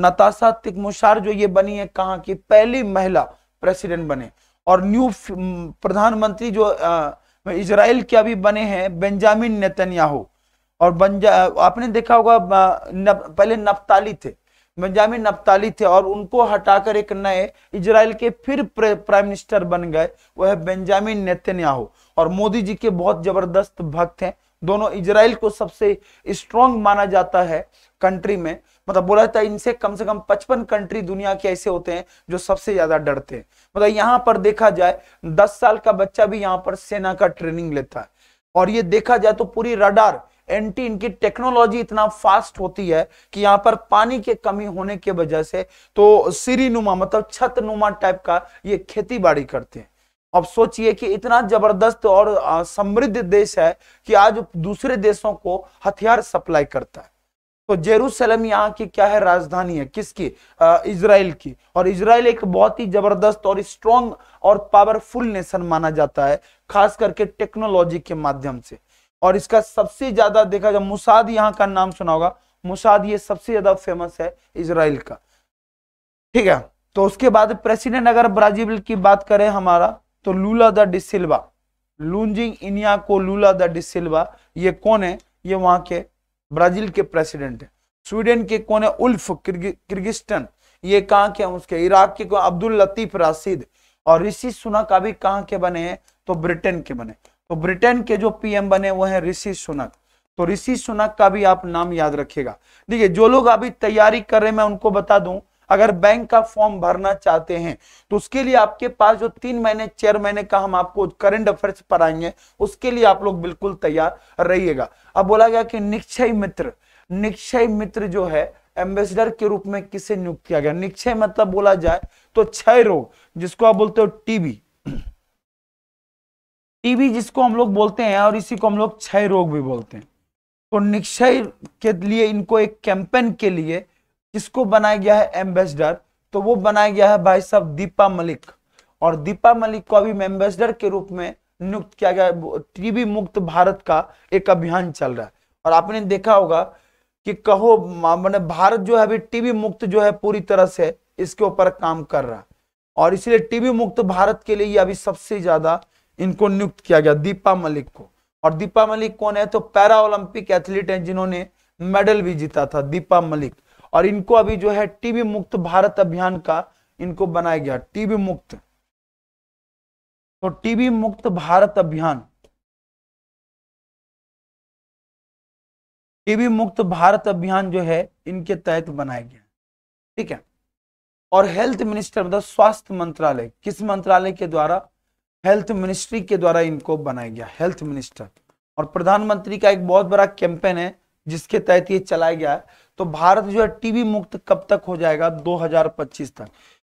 नताशा तिकमुशार जो ये बनी है कहाँ की पहली महिला प्रेसिडेंट बने और न्यू प्रधानमंत्री जो आ, इसराइल के अभी बने हैं बेंजामिन नेतन्याहू और बंजा आपने देखा होगा नप, पहले नप्ताली थे बेंजामिन नप्ताली थे और उनको हटाकर एक नए इसराइल के फिर प्राइम मिनिस्टर बन गए वह है बेंजामिन नेतन्याहू और मोदी जी के बहुत जबरदस्त भक्त हैं दोनों इसराइल को सबसे स्ट्रॉन्ग माना जाता है कंट्री में मतलब बोला जाता है इनसे कम से कम पचपन कंट्री दुनिया के ऐसे होते हैं जो सबसे ज्यादा डरते हैं मतलब यहाँ पर देखा जाए दस साल का बच्चा भी यहाँ पर सेना का ट्रेनिंग लेता है और ये देखा जाए तो पूरी रडार एंटी इनकी टेक्नोलॉजी इतना फास्ट होती है कि यहाँ पर पानी के कमी होने की वजह से तो सीरी नुमा मतलब छत नुमा टाइप का ये खेती बाड़ी करते हैं अब सोचिए कि इतना जबरदस्त और समृद्ध देश है कि आज दूसरे देशों को हथियार सप्लाई करता है तो जेरूसलम यहाँ की क्या है राजधानी है किसकी इसराइल की और इसराइल एक बहुत ही जबरदस्त और स्ट्रॉन्ग और पावरफुल नेशन माना जाता है खास करके टेक्नोलॉजी के माध्यम से और इसका सबसे ज्यादा देखा जाए मुसाद यहाँ का नाम सुना होगा मुसाद ये सबसे ज्यादा फेमस है इसराइल का ठीक है तो उसके बाद प्रेसिडेंट अगर ब्राजील की बात करें हमारा तो लूला द डिसिल्वा लूजिंग इनिया को लूला द डिसिल्वा ये कौन है ये वहां के ब्राजील के प्रेसिडेंट है स्वीडन के कौन है उल्फ किर्गिस्टन ये कहाँ के उसके इराक के अब्दुल लतीफ राशिद और ऋषि सुनक अभी कहाँ के बने हैं तो ब्रिटेन के बने तो ब्रिटेन के जो पीएम बने वो हैं ऋषि सुनक तो ऋषि सुनक का भी आप नाम याद रखिएगा देखिए जो लोग अभी तैयारी कर रहे हैं मैं उनको बता दूं अगर बैंक का फॉर्म भरना चाहते हैं तो उसके लिए आपके पास जो तीन महीने चार महीने का हम आपको करंट अफेयर्स पढ़ाएंगे उसके लिए आप लोग बिल्कुल तैयार रहिएगा अब बोला गया कि निक्षय मित्र निक्षय मित्र जो है एम्बेसडर के रूप में किसे नियुक्त किया गया निक्षय मतलब बोला जाए तो क्षय रोग जिसको आप बोलते हो टीबी टीबी जिसको हम लोग बोलते हैं और इसी को हम लोग क्षय रोग भी बोलते हैं तो निक्षय के लिए इनको एक कैंपेन के लिए किसको बनाया गया है एम्बेसडर तो वो बनाया गया है भाई साहब दीपा मलिक और दीपा मलिक को अभी एम्बेसडर के रूप में नियुक्त किया गया टीबी मुक्त भारत का एक अभियान चल रहा है और आपने देखा होगा कि कहो मैंने भारत जो है अभी टीबी मुक्त जो है पूरी तरह से इसके ऊपर काम कर रहा है और इसलिए टीबी मुक्त भारत के लिए अभी सबसे ज्यादा इनको नियुक्त किया गया दीपा मलिक को और दीपा मलिक कौन है तो पैरा ओलंपिक एथलीट हैं जिन्होंने मेडल भी जीता था दीपा मलिक और इनको अभी जो है टीबी मुक्त भारत अभियान का इनको बनाया गया टीबी मुक्त तो टीबी मुक्त भारत अभियान टीबी मुक्त भारत अभियान जो है इनके तहत बनाया गया ठीक है और हेल्थ मिनिस्टर मतलब स्वास्थ्य मंत्रालय किस मंत्रालय के द्वारा हेल्थ मिनिस्ट्री के द्वारा इनको बनाया गया हेल्थ मिनिस्टर और प्रधानमंत्री का एक बहुत बड़ा कैंपेन है जिसके तहत ये चलाया गया है तो भारत जो है टीबी मुक्त कब तक हो जाएगा 2025 तक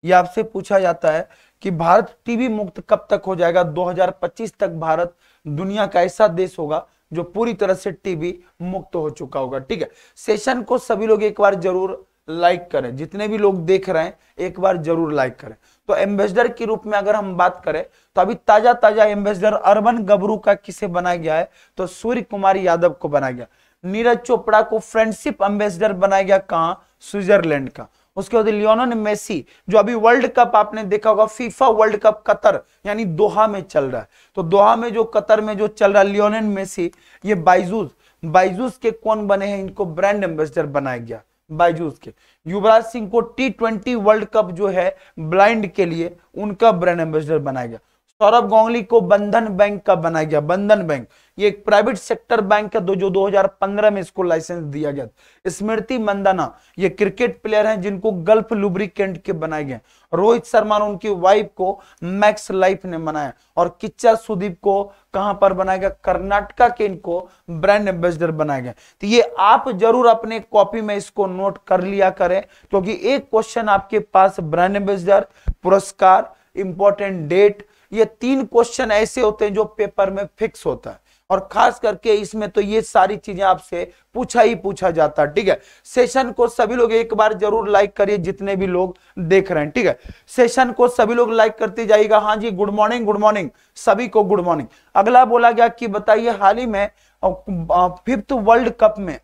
ये आपसे पूछा जाता है कि भारत टीबी मुक्त कब तक हो जाएगा 2025 तक भारत दुनिया का ऐसा देश होगा जो पूरी तरह से टीबी मुक्त हो चुका होगा ठीक है सेशन को सभी लोग एक बार जरूर लाइक करें जितने भी लोग देख रहे हैं एक बार जरूर लाइक करें तो एम्बेसडर के रूप में अगर हम बात करें तो अभी ताजा ताजा एम्बेसडर अरबन गबरू का किसे बनाया गया है तो सूर्य कुमार यादव को बनाया गया नीरज चोपड़ा को फ्रेंडशिप एम्बेसडर बनाया गया कहा स्विट्जरलैंड का उसके बाद लियोन मेसी जो अभी वर्ल्ड कप आपने देखा होगा फीफा वर्ल्ड कप कतर यानी दोहा में चल रहा है तो दोहा में जो कतर में जो चल रहा है लियोन मेसी ये बाइजूस बाइजूस के कौन बने हैं इनको ब्रांड एम्बेसडर बनाया गया बाइजूस के युवराज सिंह को टी ट्वेंटी वर्ल्ड कप जो है ब्लाइंड के लिए उनका ब्रांड एम्बेसडर बनाया गया सौरभ गांगुली को बंधन बैंक का बनाया गया बंधन बैंक ये एक प्राइवेट सेक्टर बैंक है दो जो 2015 में इसको लाइसेंस दिया गया स्मृति मंदाना ये क्रिकेट प्लेयर हैं जिनको गल्फ लुब्रिकेंट के बनाए गए रोहित शर्मा और उनकी वाइफ को मैक्स लाइफ ने बनाया और किच्चा सुदीप को कहां पर बनाया गया कर्नाटका के इनको ब्रांड एम्बेसडर बनाया गया तो ये आप जरूर अपने कॉपी में इसको नोट कर लिया करें क्योंकि एक क्वेश्चन आपके पास ब्रांड एम्बेसडर पुरस्कार इंपॉर्टेंट डेट ये तीन क्वेश्चन ऐसे होते हैं जो पेपर में फिक्स होता है और खास करके इसमें तो ये सारी चीजें आपसे पूछा ही पूछा जाता है ठीक है सेशन को सभी लोग एक बार जरूर लाइक करिए जितने भी लोग देख रहे हैं ठीक है सेशन को सभी लोग लाइक करते जाइएगा हाँ जी गुड मॉर्निंग गुड मॉर्निंग सभी को गुड मॉर्निंग अगला बोला गया कि बताइए हाल ही में फिफ्थ वर्ल्ड कप में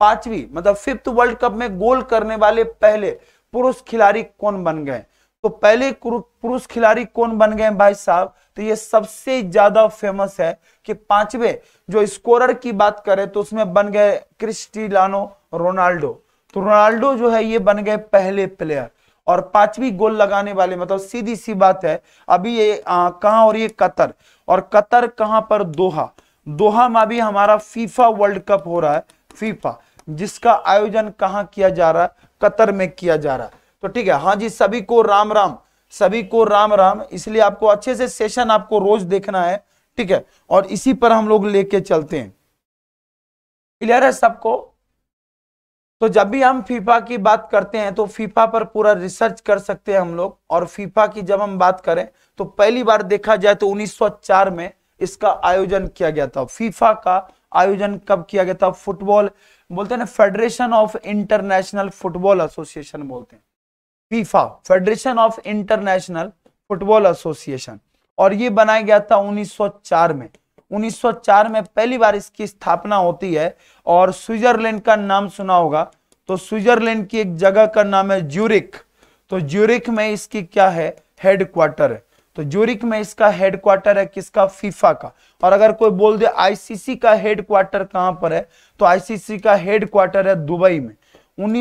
पांचवी मतलब फिफ्थ वर्ल्ड कप में गोल करने वाले पहले पुरुष खिलाड़ी कौन बन गए तो पहले पुरुष खिलाड़ी कौन बन गए भाई साहब तो ये सबसे ज्यादा फेमस है कि पांचवे जो स्कोरर की बात करें तो उसमें बन गए क्रिस्टिलानो रोनाल्डो तो रोनाल्डो जो है ये बन गए पहले प्लेयर और पांचवी गोल लगाने वाले मतलब सीधी सी बात है अभी ये कहा और ये कतर और कतर कहां पर दोहा दोहा में अभी हमारा फीफा वर्ल्ड कप हो रहा है फीफा जिसका आयोजन कहा किया जा रहा है कतर में किया जा रहा है तो ठीक है हाँ जी सभी को राम राम सभी को राम राम इसलिए आपको अच्छे से सेशन आपको रोज देखना है ठीक है और इसी पर हम लोग लेके चलते हैं क्लियर है सबको तो जब भी हम फीफा की बात करते हैं तो फीफा पर पूरा रिसर्च कर सकते हैं हम लोग और फीफा की जब हम बात करें तो पहली बार देखा जाए तो 1904 में इसका आयोजन किया गया था फीफा का आयोजन कब किया गया था फुटबॉल बोलते हैं ना federation of international football association बोलते हैं FIFA federation of international football association और ये बनाया गया था 1904 में 1904 में पहली बार इसकी स्थापना होती है और स्विट्जरलैंड का नाम सुना होगा तो स्विट्जरलैंड की एक जगह का नाम है ज्यूरिक तो ज्यूरिक में इसकी क्या है हेडक्वार्टर है तो ज्यूरिक में इसका हेडक्वार्टर है किसका फीफा का और अगर कोई बोल दे आईसीसी का हेडक्वार्टर कहां पर है तो आईसीसी का हेडक्वार्टर है दुबई में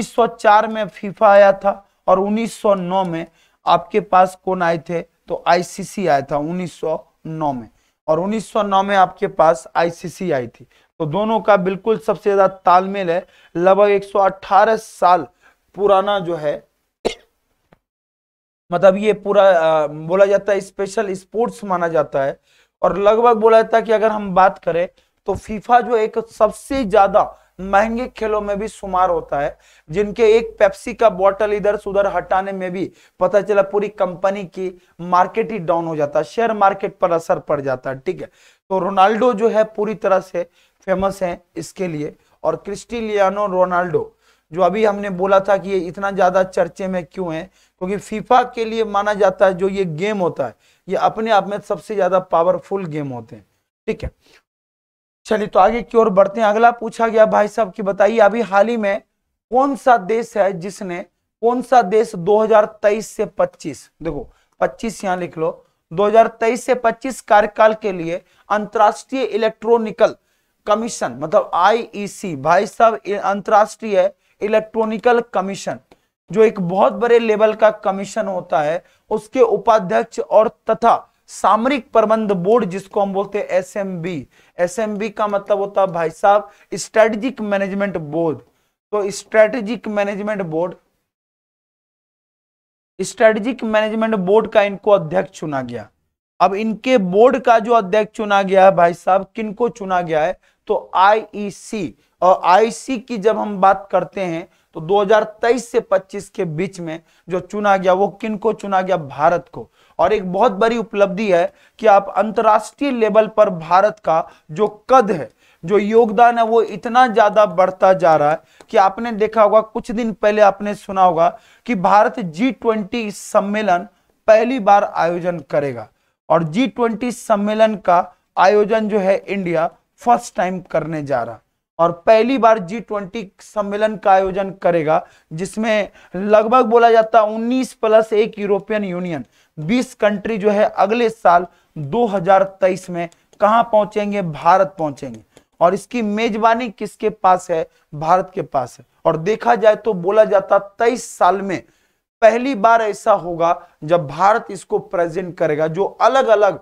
1904 में फीफा आया था और 1909 में आपके पास कौन आए थे तो आईसीसी आया था 1909 में और 1909 में आपके पास आईसीसी आई थी तो दोनों का बिल्कुल सबसे ज्यादा तालमेल है लगभग 118 साल पुराना जो है मतलब ये पूरा बोला जाता है स्पेशल स्पोर्ट्स माना जाता है और लगभग बोला जाता है कि अगर हम बात करें तो फीफा जो एक सबसे ज्यादा महंगे खेलों में भी शुमार होता है जिनके एक पेप्सी का बोतल इधर सुधर हटाने में भी पता चला पूरी कंपनी की मार्केट ही डाउन हो जाता है शेयर मार्केट पर असर पड़ जाता है ठीक है तो रोनाल्डो जो है पूरी तरह से फेमस है इसके लिए और क्रिस्टिलियानो रोनाल्डो जो अभी हमने बोला था कि ये इतना ज्यादा चर्चे में क्यों है क्योंकि फीफा के लिए माना जाता है जो ये गेम होता है ये अपने आप में सबसे ज्यादा पावरफुल गेम होते हैं ठीक है चलिए तो आगे की ओर बढ़ते हैं अगला पूछा गया भाई साहब की बताइए अभी हाल ही में कौन सा देश है जिसने कौन सा देश 2023 से 25 देखो 25 यहां लिख लो 2023 से 25 कार्यकाल के लिए अंतरराष्ट्रीय इलेक्ट्रॉनिकल कमीशन मतलब आईईसी e भाई साहब अंतरराष्ट्रीय इलेक्ट्रॉनिकल कमीशन जो एक बहुत बड़े लेवल का कमीशन होता है उसके उपाध्यक्ष और तथा सामरिक प्रबंध बोर्ड जिसको हम बोलते हैं एम बी का मतलब होता है भाई साहब स्ट्रेटेजिक मैनेजमेंट बोर्ड तो strategic management board strategic management board का इनको अध्यक्ष चुना गया अब इनके बोर्ड का जो अध्यक्ष चुना गया है भाई साहब किनको चुना गया है तो आईईसी e और आईसी e की जब हम बात करते हैं तो 2023 से 25 के बीच में जो चुना गया वो किनको चुना गया भारत को और एक बहुत बड़ी उपलब्धि है कि आप अंतर्राष्ट्रीय लेवल पर भारत का जो कद है जो योगदान है वो इतना ज्यादा बढ़ता जा रहा है कि आपने देखा होगा कुछ दिन पहले आपने सुना होगा कि भारत जी ट्वेंटी सम्मेलन पहली बार आयोजन करेगा और जी ट्वेंटी सम्मेलन का आयोजन जो है इंडिया फर्स्ट टाइम करने जा रहा और पहली बार जी ट्वेंटी सम्मेलन का आयोजन करेगा जिसमें लगभग बोला जाता है उन्नीस प्लस एक यूरोपियन यूनियन 20 कंट्री जो है अगले साल 2023 में कहा पहुंचेंगे भारत पहुंचेंगे और इसकी मेजबानी किसके पास है भारत के पास है और देखा जाए तो बोला जाता तेईस साल में पहली बार ऐसा होगा जब भारत इसको प्रेजेंट करेगा जो अलग अलग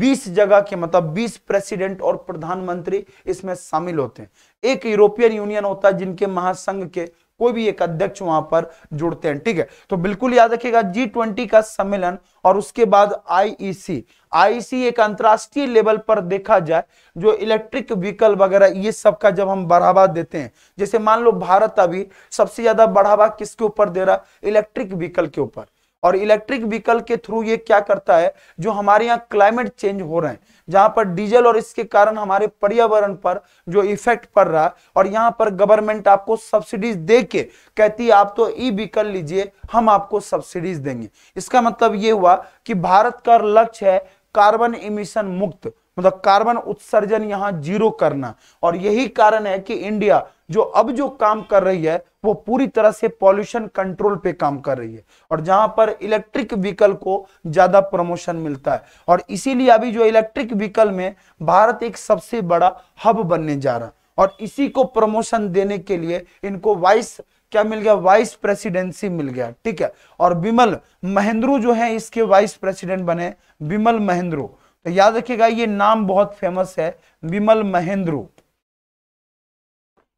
20 जगह के मतलब 20 प्रेसिडेंट और प्रधानमंत्री इसमें शामिल होते हैं एक यूरोपियन यूनियन होता है जिनके महासंघ के कोई भी एक अध्यक्ष वहां पर जुड़ते हैं ठीक है तो बिल्कुल याद रखिएगा जी ट्वेंटी का सम्मेलन और उसके बाद आईईसी आईसी e e एक अंतरराष्ट्रीय लेवल पर देखा जाए जो इलेक्ट्रिक व्हीकल वगैरह ये सब का जब हम बढ़ावा देते हैं जैसे मान लो भारत अभी सबसे ज्यादा बढ़ावा किसके ऊपर दे रहा इलेक्ट्रिक व्हीकल के ऊपर और इलेक्ट्रिक व्हीकल के थ्रू ये क्या करता है जो हमारे यहाँ क्लाइमेट चेंज हो रहे हैं जहां पर डीजल और इसके कारण हमारे पर्यावरण पर जो इफेक्ट पड़ रहा है और यहाँ पर गवर्नमेंट आपको सब्सिडीज दे के कहती है आप तो ई व्हीकल लीजिए हम आपको सब्सिडीज देंगे इसका मतलब ये हुआ कि भारत का लक्ष्य है कार्बन इमिशन मुक्त मतलब कार्बन उत्सर्जन यहाँ जीरो करना और यही कारण है कि इंडिया जो अब जो काम कर रही है वो पूरी तरह से पॉल्यूशन कंट्रोल पे काम कर रही है और जहां पर इलेक्ट्रिक व्हीकल को ज्यादा प्रमोशन मिलता है और इसीलिए अभी जो इलेक्ट्रिक व्हीकल में भारत एक सबसे बड़ा हब बनने जा रहा है और इसी को प्रमोशन देने के लिए इनको वाइस क्या मिल गया वाइस प्रेसिडेंसी मिल गया ठीक है और बिमल महेंद्रू जो है इसके वाइस प्रेसिडेंट बने बिमल महेंद्रू तो याद रखिएगा ये नाम बहुत फेमस है विमल महेंद्रू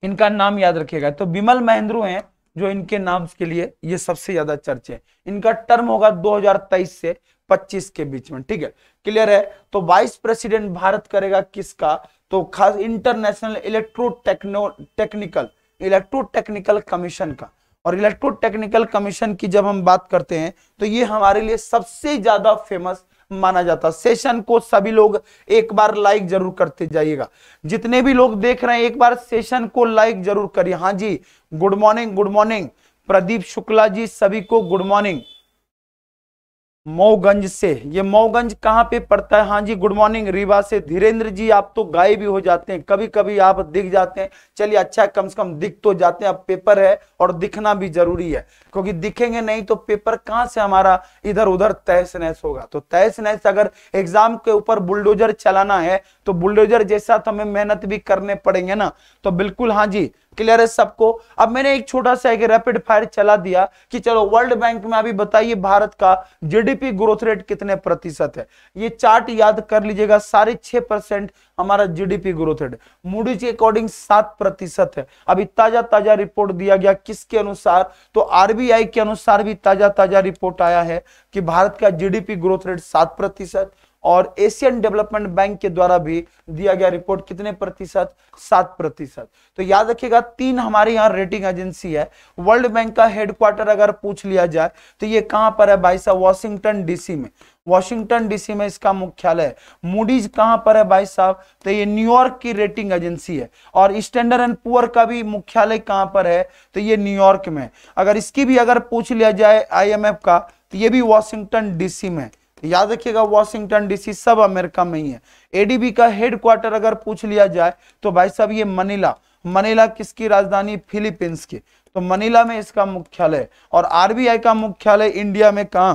इनका नाम याद रखिएगा तो विमल महेंद्रू हैं जो इनके नाम के लिए ये सबसे ज्यादा चर्चे हैं इनका टर्म होगा 2023 से 25 के बीच में ठीक है क्लियर है तो वाइस प्रेसिडेंट भारत करेगा किसका तो खास international electro techno technical electro technical commission का और इलेक्ट्रो टेक्निकल कमीशन की जब हम बात करते हैं तो ये हमारे लिए सबसे ज्यादा फेमस माना जाता सेशन को सभी लोग एक बार लाइक जरूर करते जाइएगा जितने भी लोग देख रहे हैं एक बार सेशन को लाइक जरूर करिए हाँ जी good morning good morning Pradeep Shukla ji सभी को गुड मॉर्निंग मऊगंज से ये मऊगंज कहाँ पे पड़ता है हाँ जी गुड मॉर्निंग रीवा से धीरेन्द्र जी आप तो गाय भी हो जाते हैं कभी कभी आप दिख जाते हैं चलिए अच्छा है कम से कम दिख तो जाते हैं अब पेपर है और दिखना भी जरूरी है क्योंकि दिखेंगे नहीं तो पेपर कहाँ से हमारा इधर उधर तहस नहस होगा तो तहस नहस अगर एग्जाम के ऊपर बुलडोजर चलाना है तो बुलडोजर जैसा तो हमें मेहनत भी करने पड़ेंगे ना तो बिल्कुल हाँ जी क्लियर है सबको अब मैंने एक छोटा सा एक रैपिड फायर चला दिया कि चलो वर्ल्ड बैंक में अभी बताइए भारत का जीडीपी ग्रोथ रेट कितने प्रतिशत है ये चार्ट याद कर लीजिएगा साढ़े छह परसेंट हमारा जीडीपी ग्रोथ रेट मूडीज के अकॉर्डिंग सात प्रतिशत है अभी ताजा ताजा रिपोर्ट दिया गया किसके अनुसार तो आरबीआई के अनुसार भी ताजा ताजा रिपोर्ट आया है कि भारत का जीडीपी ग्रोथ रेट सात और एशियन डेवलपमेंट बैंक के द्वारा भी दिया गया रिपोर्ट कितने प्रतिशत सात प्रतिशत तो याद रखिएगा तीन हमारे यहाँ रेटिंग एजेंसी है वर्ल्ड बैंक का हेडक्वार्टर अगर पूछ लिया जाए तो ये कहाँ पर है भाई साहब वॉशिंगटन डीसी में वॉशिंगटन डीसी में इसका मुख्यालय है मूडीज कहां पर है भाई साहब तो ये न्यूयॉर्क की रेटिंग एजेंसी है और स्टैंडर्ड एंड पुअर का भी मुख्यालय कहां पर है तो ये न्यूयॉर्क में अगर इसकी भी अगर पूछ लिया जाए आई का तो ये भी वॉशिंगटन डीसी में है तो याद रखिएगा वॉशिंगटन डीसी सब अमेरिका में ही है एडीबी का हेडक्वार्टर अगर पूछ लिया जाए तो भाई साहब ये मनीला मनीला किसकी राजधानी फिलीपींस की तो मनीला में इसका मुख्यालय और आरबीआई का मुख्यालय इंडिया में कहा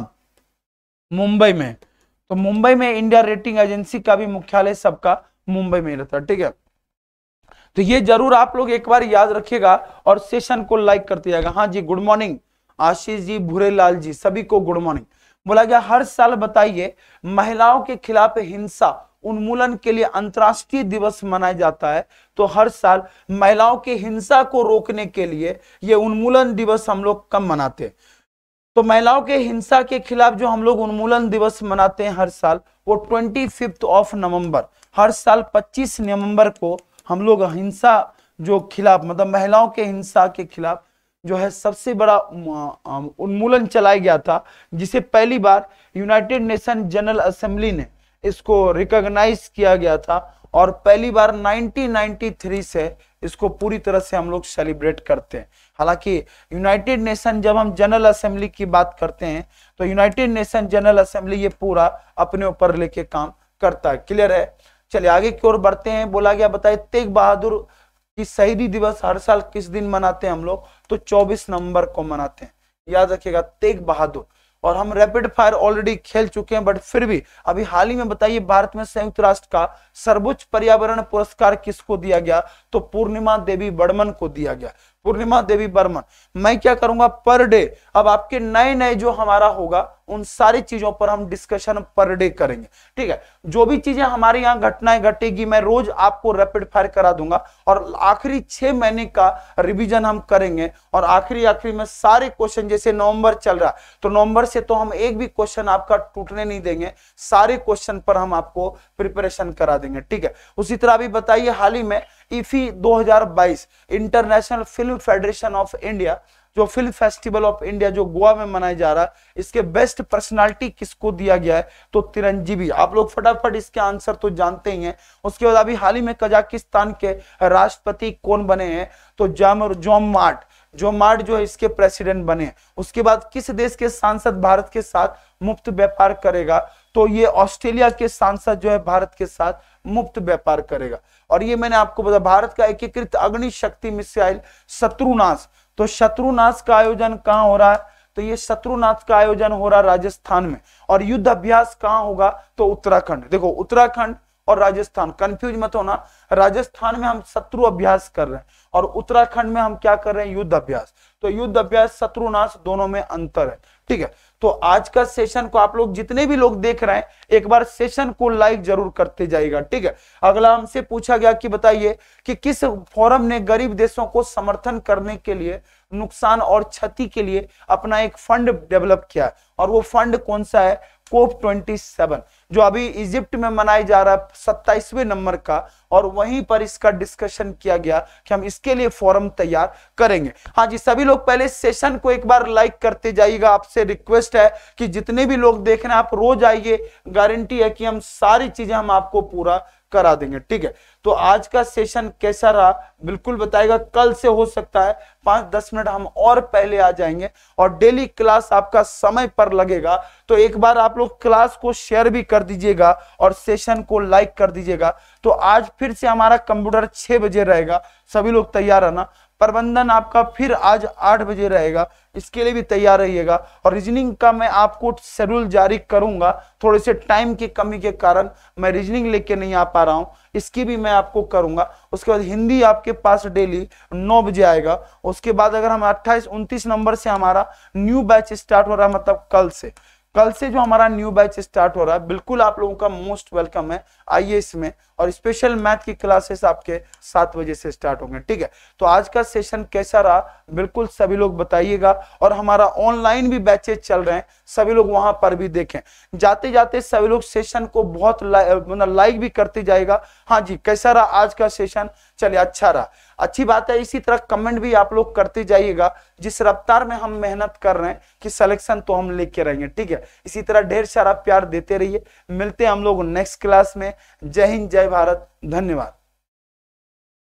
मुंबई में तो मुंबई में इंडिया रेटिंग एजेंसी का भी मुख्यालय सबका मुंबई में रहता है ठीक है तो ये जरूर आप लोग एक बार याद रखिएगा और सेशन को लाइक करते जाएगा हाँ जी गुड मॉर्निंग आशीष जी भूरे जी सभी को गुड मॉर्निंग बोला गया हर साल बताइए महिलाओं के खिलाफ हिंसा उन्मूलन के लिए अंतरराष्ट्रीय दिवस मनाया जाता है तो हर साल महिलाओं के हिंसा को रोकने के लिए ये उन्मूलन दिवस हम लोग कम मनाते हैं तो महिलाओं के हिंसा के खिलाफ जो हम लोग उन्मूलन दिवस मनाते हैं हर साल वो ट्वेंटी फिफ्थ ऑफ नवंबर हर साल 25 नवंबर को हम लोग हिंसा जो खिलाफ मतलब महिलाओं के हिंसा के खिलाफ जो है सबसे बड़ा उन्मूलन चलाया गया था जिसे पहली बार यूनाइटेड नेशन जनरल असेंबली ने इसको रिकॉग्नाइज किया गया था और पहली बार 1993 से इसको पूरी तरह से हम लोग सेलिब्रेट करते हैं हालांकि यूनाइटेड नेशन जब हम जनरल असेंबली की बात करते हैं तो यूनाइटेड नेशन जनरल असेंबली ये पूरा अपने ऊपर लेके काम करता है क्लियर है चलिए आगे की ओर बढ़ते हैं बोला गया बताए तेग बहादुर कि शहीदी दिवस हर साल किस दिन मनाते हैं हम लोग तो 24 नवंबर को मनाते हैं याद रखिएगा तेग बहादुर और हम रैपिड फायर ऑलरेडी खेल चुके हैं बट फिर भी अभी हाल ही में बताइए भारत में संयुक्त राष्ट्र का सर्वोच्च पर्यावरण पुरस्कार किसको दिया गया तो पूर्णिमा देवी बर्मन को दिया गया पूर्णिमा देवी बर्मन मैं क्या करूंगा पर डे अब आपके नए नए जो हमारा होगा उन सारी चीजों पर हम डिस्कशन पर डे करेंगे ठीक है जो भी चीजें हमारे यहाँ घटनाएं घटेगी मैं रोज आपको रैपिड फायर करा दूंगा और आखिरी छह महीने का रिविजन हम करेंगे और आखिरी आखिरी में सारे क्वेश्चन जैसे नवंबर चल रहा है तो नवंबर से तो हम एक भी क्वेश्चन आपका टूटने नहीं देंगे सारे क्वेश्चन पर हम आपको प्रिपरेशन करा देंगे ठीक है उसी तरह अभी बताइए हाल ही में इफी दो international film federation of India जो फिल्म फेस्टिवल ऑफ इंडिया जो गोवा में मनाया जा रहा है इसके बेस्ट पर्सनालिटी किसको दिया गया है तो तिरंजीवी आप लोग फटाफट इसके आंसर तो जानते ही हैं उसके बाद अभी हाल ही में कजाकिस्तान के राष्ट्रपति कौन बने हैं तो जामर जोमार्ट मार्ट जो मार्ट जो इसके प्रेसिडेंट बने उसके बाद किस देश के सांसद भारत के साथ मुफ्त व्यापार करेगा तो ये ऑस्ट्रेलिया के सांसद जो है भारत के साथ मुफ्त व्यापार करेगा और ये मैंने आपको बताया भारत का एकीकृत अग्नि शक्ति मिसाइल शत्रुनाश तो शत्रुनाश का आयोजन कहाँ हो रहा है तो ये शत्रुनाश का आयोजन हो रहा राजस्थान में और युद्ध अभ्यास कहाँ होगा तो उत्तराखंड देखो उत्तराखंड और राजस्थान कंफ्यूज मत होना राजस्थान में हम शत्रु अभ्यास कर रहे हैं और उत्तराखंड में हम क्या कर रहे हैं युद्ध अभ्यास तो युद्ध अभ्यास शत्रुनाश दोनों में अंतर है ठीक है तो आज का सेशन को आप लोग जितने भी लोग देख रहे हैं एक बार सेशन को लाइक जरूर करते जाएगा ठीक है अगला हमसे पूछा गया कि बताइए कि किस फोरम ने गरीब देशों को समर्थन करने के लिए नुकसान और क्षति के लिए अपना एक फंड डेवलप किया है और वो फंड कौन सा है कोप 27 जो अभी इजिप्ट में मनाया जा रहा है सत्ताईसवें नंबर का और वहीं पर इसका डिस्कशन किया गया कि हम इसके लिए फॉरम तैयार करेंगे हाँ जी सभी लोग पहले सेशन को एक बार लाइक करते जाइएगा आपसे रिक्वेस्ट है कि जितने भी लोग देख रहे हैं आप रोज आइए गारंटी है कि हम सारी चीजें हम आपको पूरा करा देंगे ठीक है तो आज का सेशन कैसा रहा बिल्कुल बताएगा कल से हो सकता है पांच दस मिनट हम और पहले आ जाएंगे और डेली क्लास आपका समय पर लगेगा तो एक बार आप लोग क्लास को शेयर भी कर दीजिएगा और सेशन को लाइक कर दीजिएगा तो आज फिर से हमारा कंप्यूटर छह बजे रहेगा सभी लोग तैयार रहना प्रबंधन आपका फिर आज आठ बजे रहेगा इसके लिए भी तैयार रहिएगा और रीजनिंग का मैं आपको शेड्यूल जारी करूंगा थोड़े से टाइम की कमी के कारण मैं रीजनिंग लेके नहीं आ पा रहा हूँ इसकी भी मैं आपको करूंगा उसके बाद हिंदी आपके पास डेली नौ बजे आएगा उसके बाद अगर हम अट्ठाईस उनतीस नंबर से हमारा न्यू बैच स्टार्ट हो रहा है मतलब कल से कल से जो हमारा न्यू बैच स्टार्ट हो रहा है बिल्कुल आप लोगों का मोस्ट वेलकम है आइए इसमें और स्पेशल मैथ की क्लासेस आपके सात बजे से स्टार्ट होंगे ठीक है तो आज का सेशन कैसा रहा बिल्कुल सभी लोग बताइएगा और हमारा ऑनलाइन भी बैचेस चल रहे हैं सभी लोग वहां पर भी देखें जाते जाते सभी लोग सेशन को बहुत मतलब लाइक भी करते जाएगा हाँ जी कैसा रहा आज का सेशन चलिए अच्छा रहा अच्छी बात है इसी तरह कमेंट भी आप लोग करते जाइएगा जिस रफ्तार में हम मेहनत कर रहे हैं कि सिलेक्शन तो हम लेके रहेंगे ठीक है इसी तरह ढेर सारा प्यार देते रहिए मिलते हैं हम लोग नेक्स्ट क्लास में जय हिंद जय भारत धन्यवाद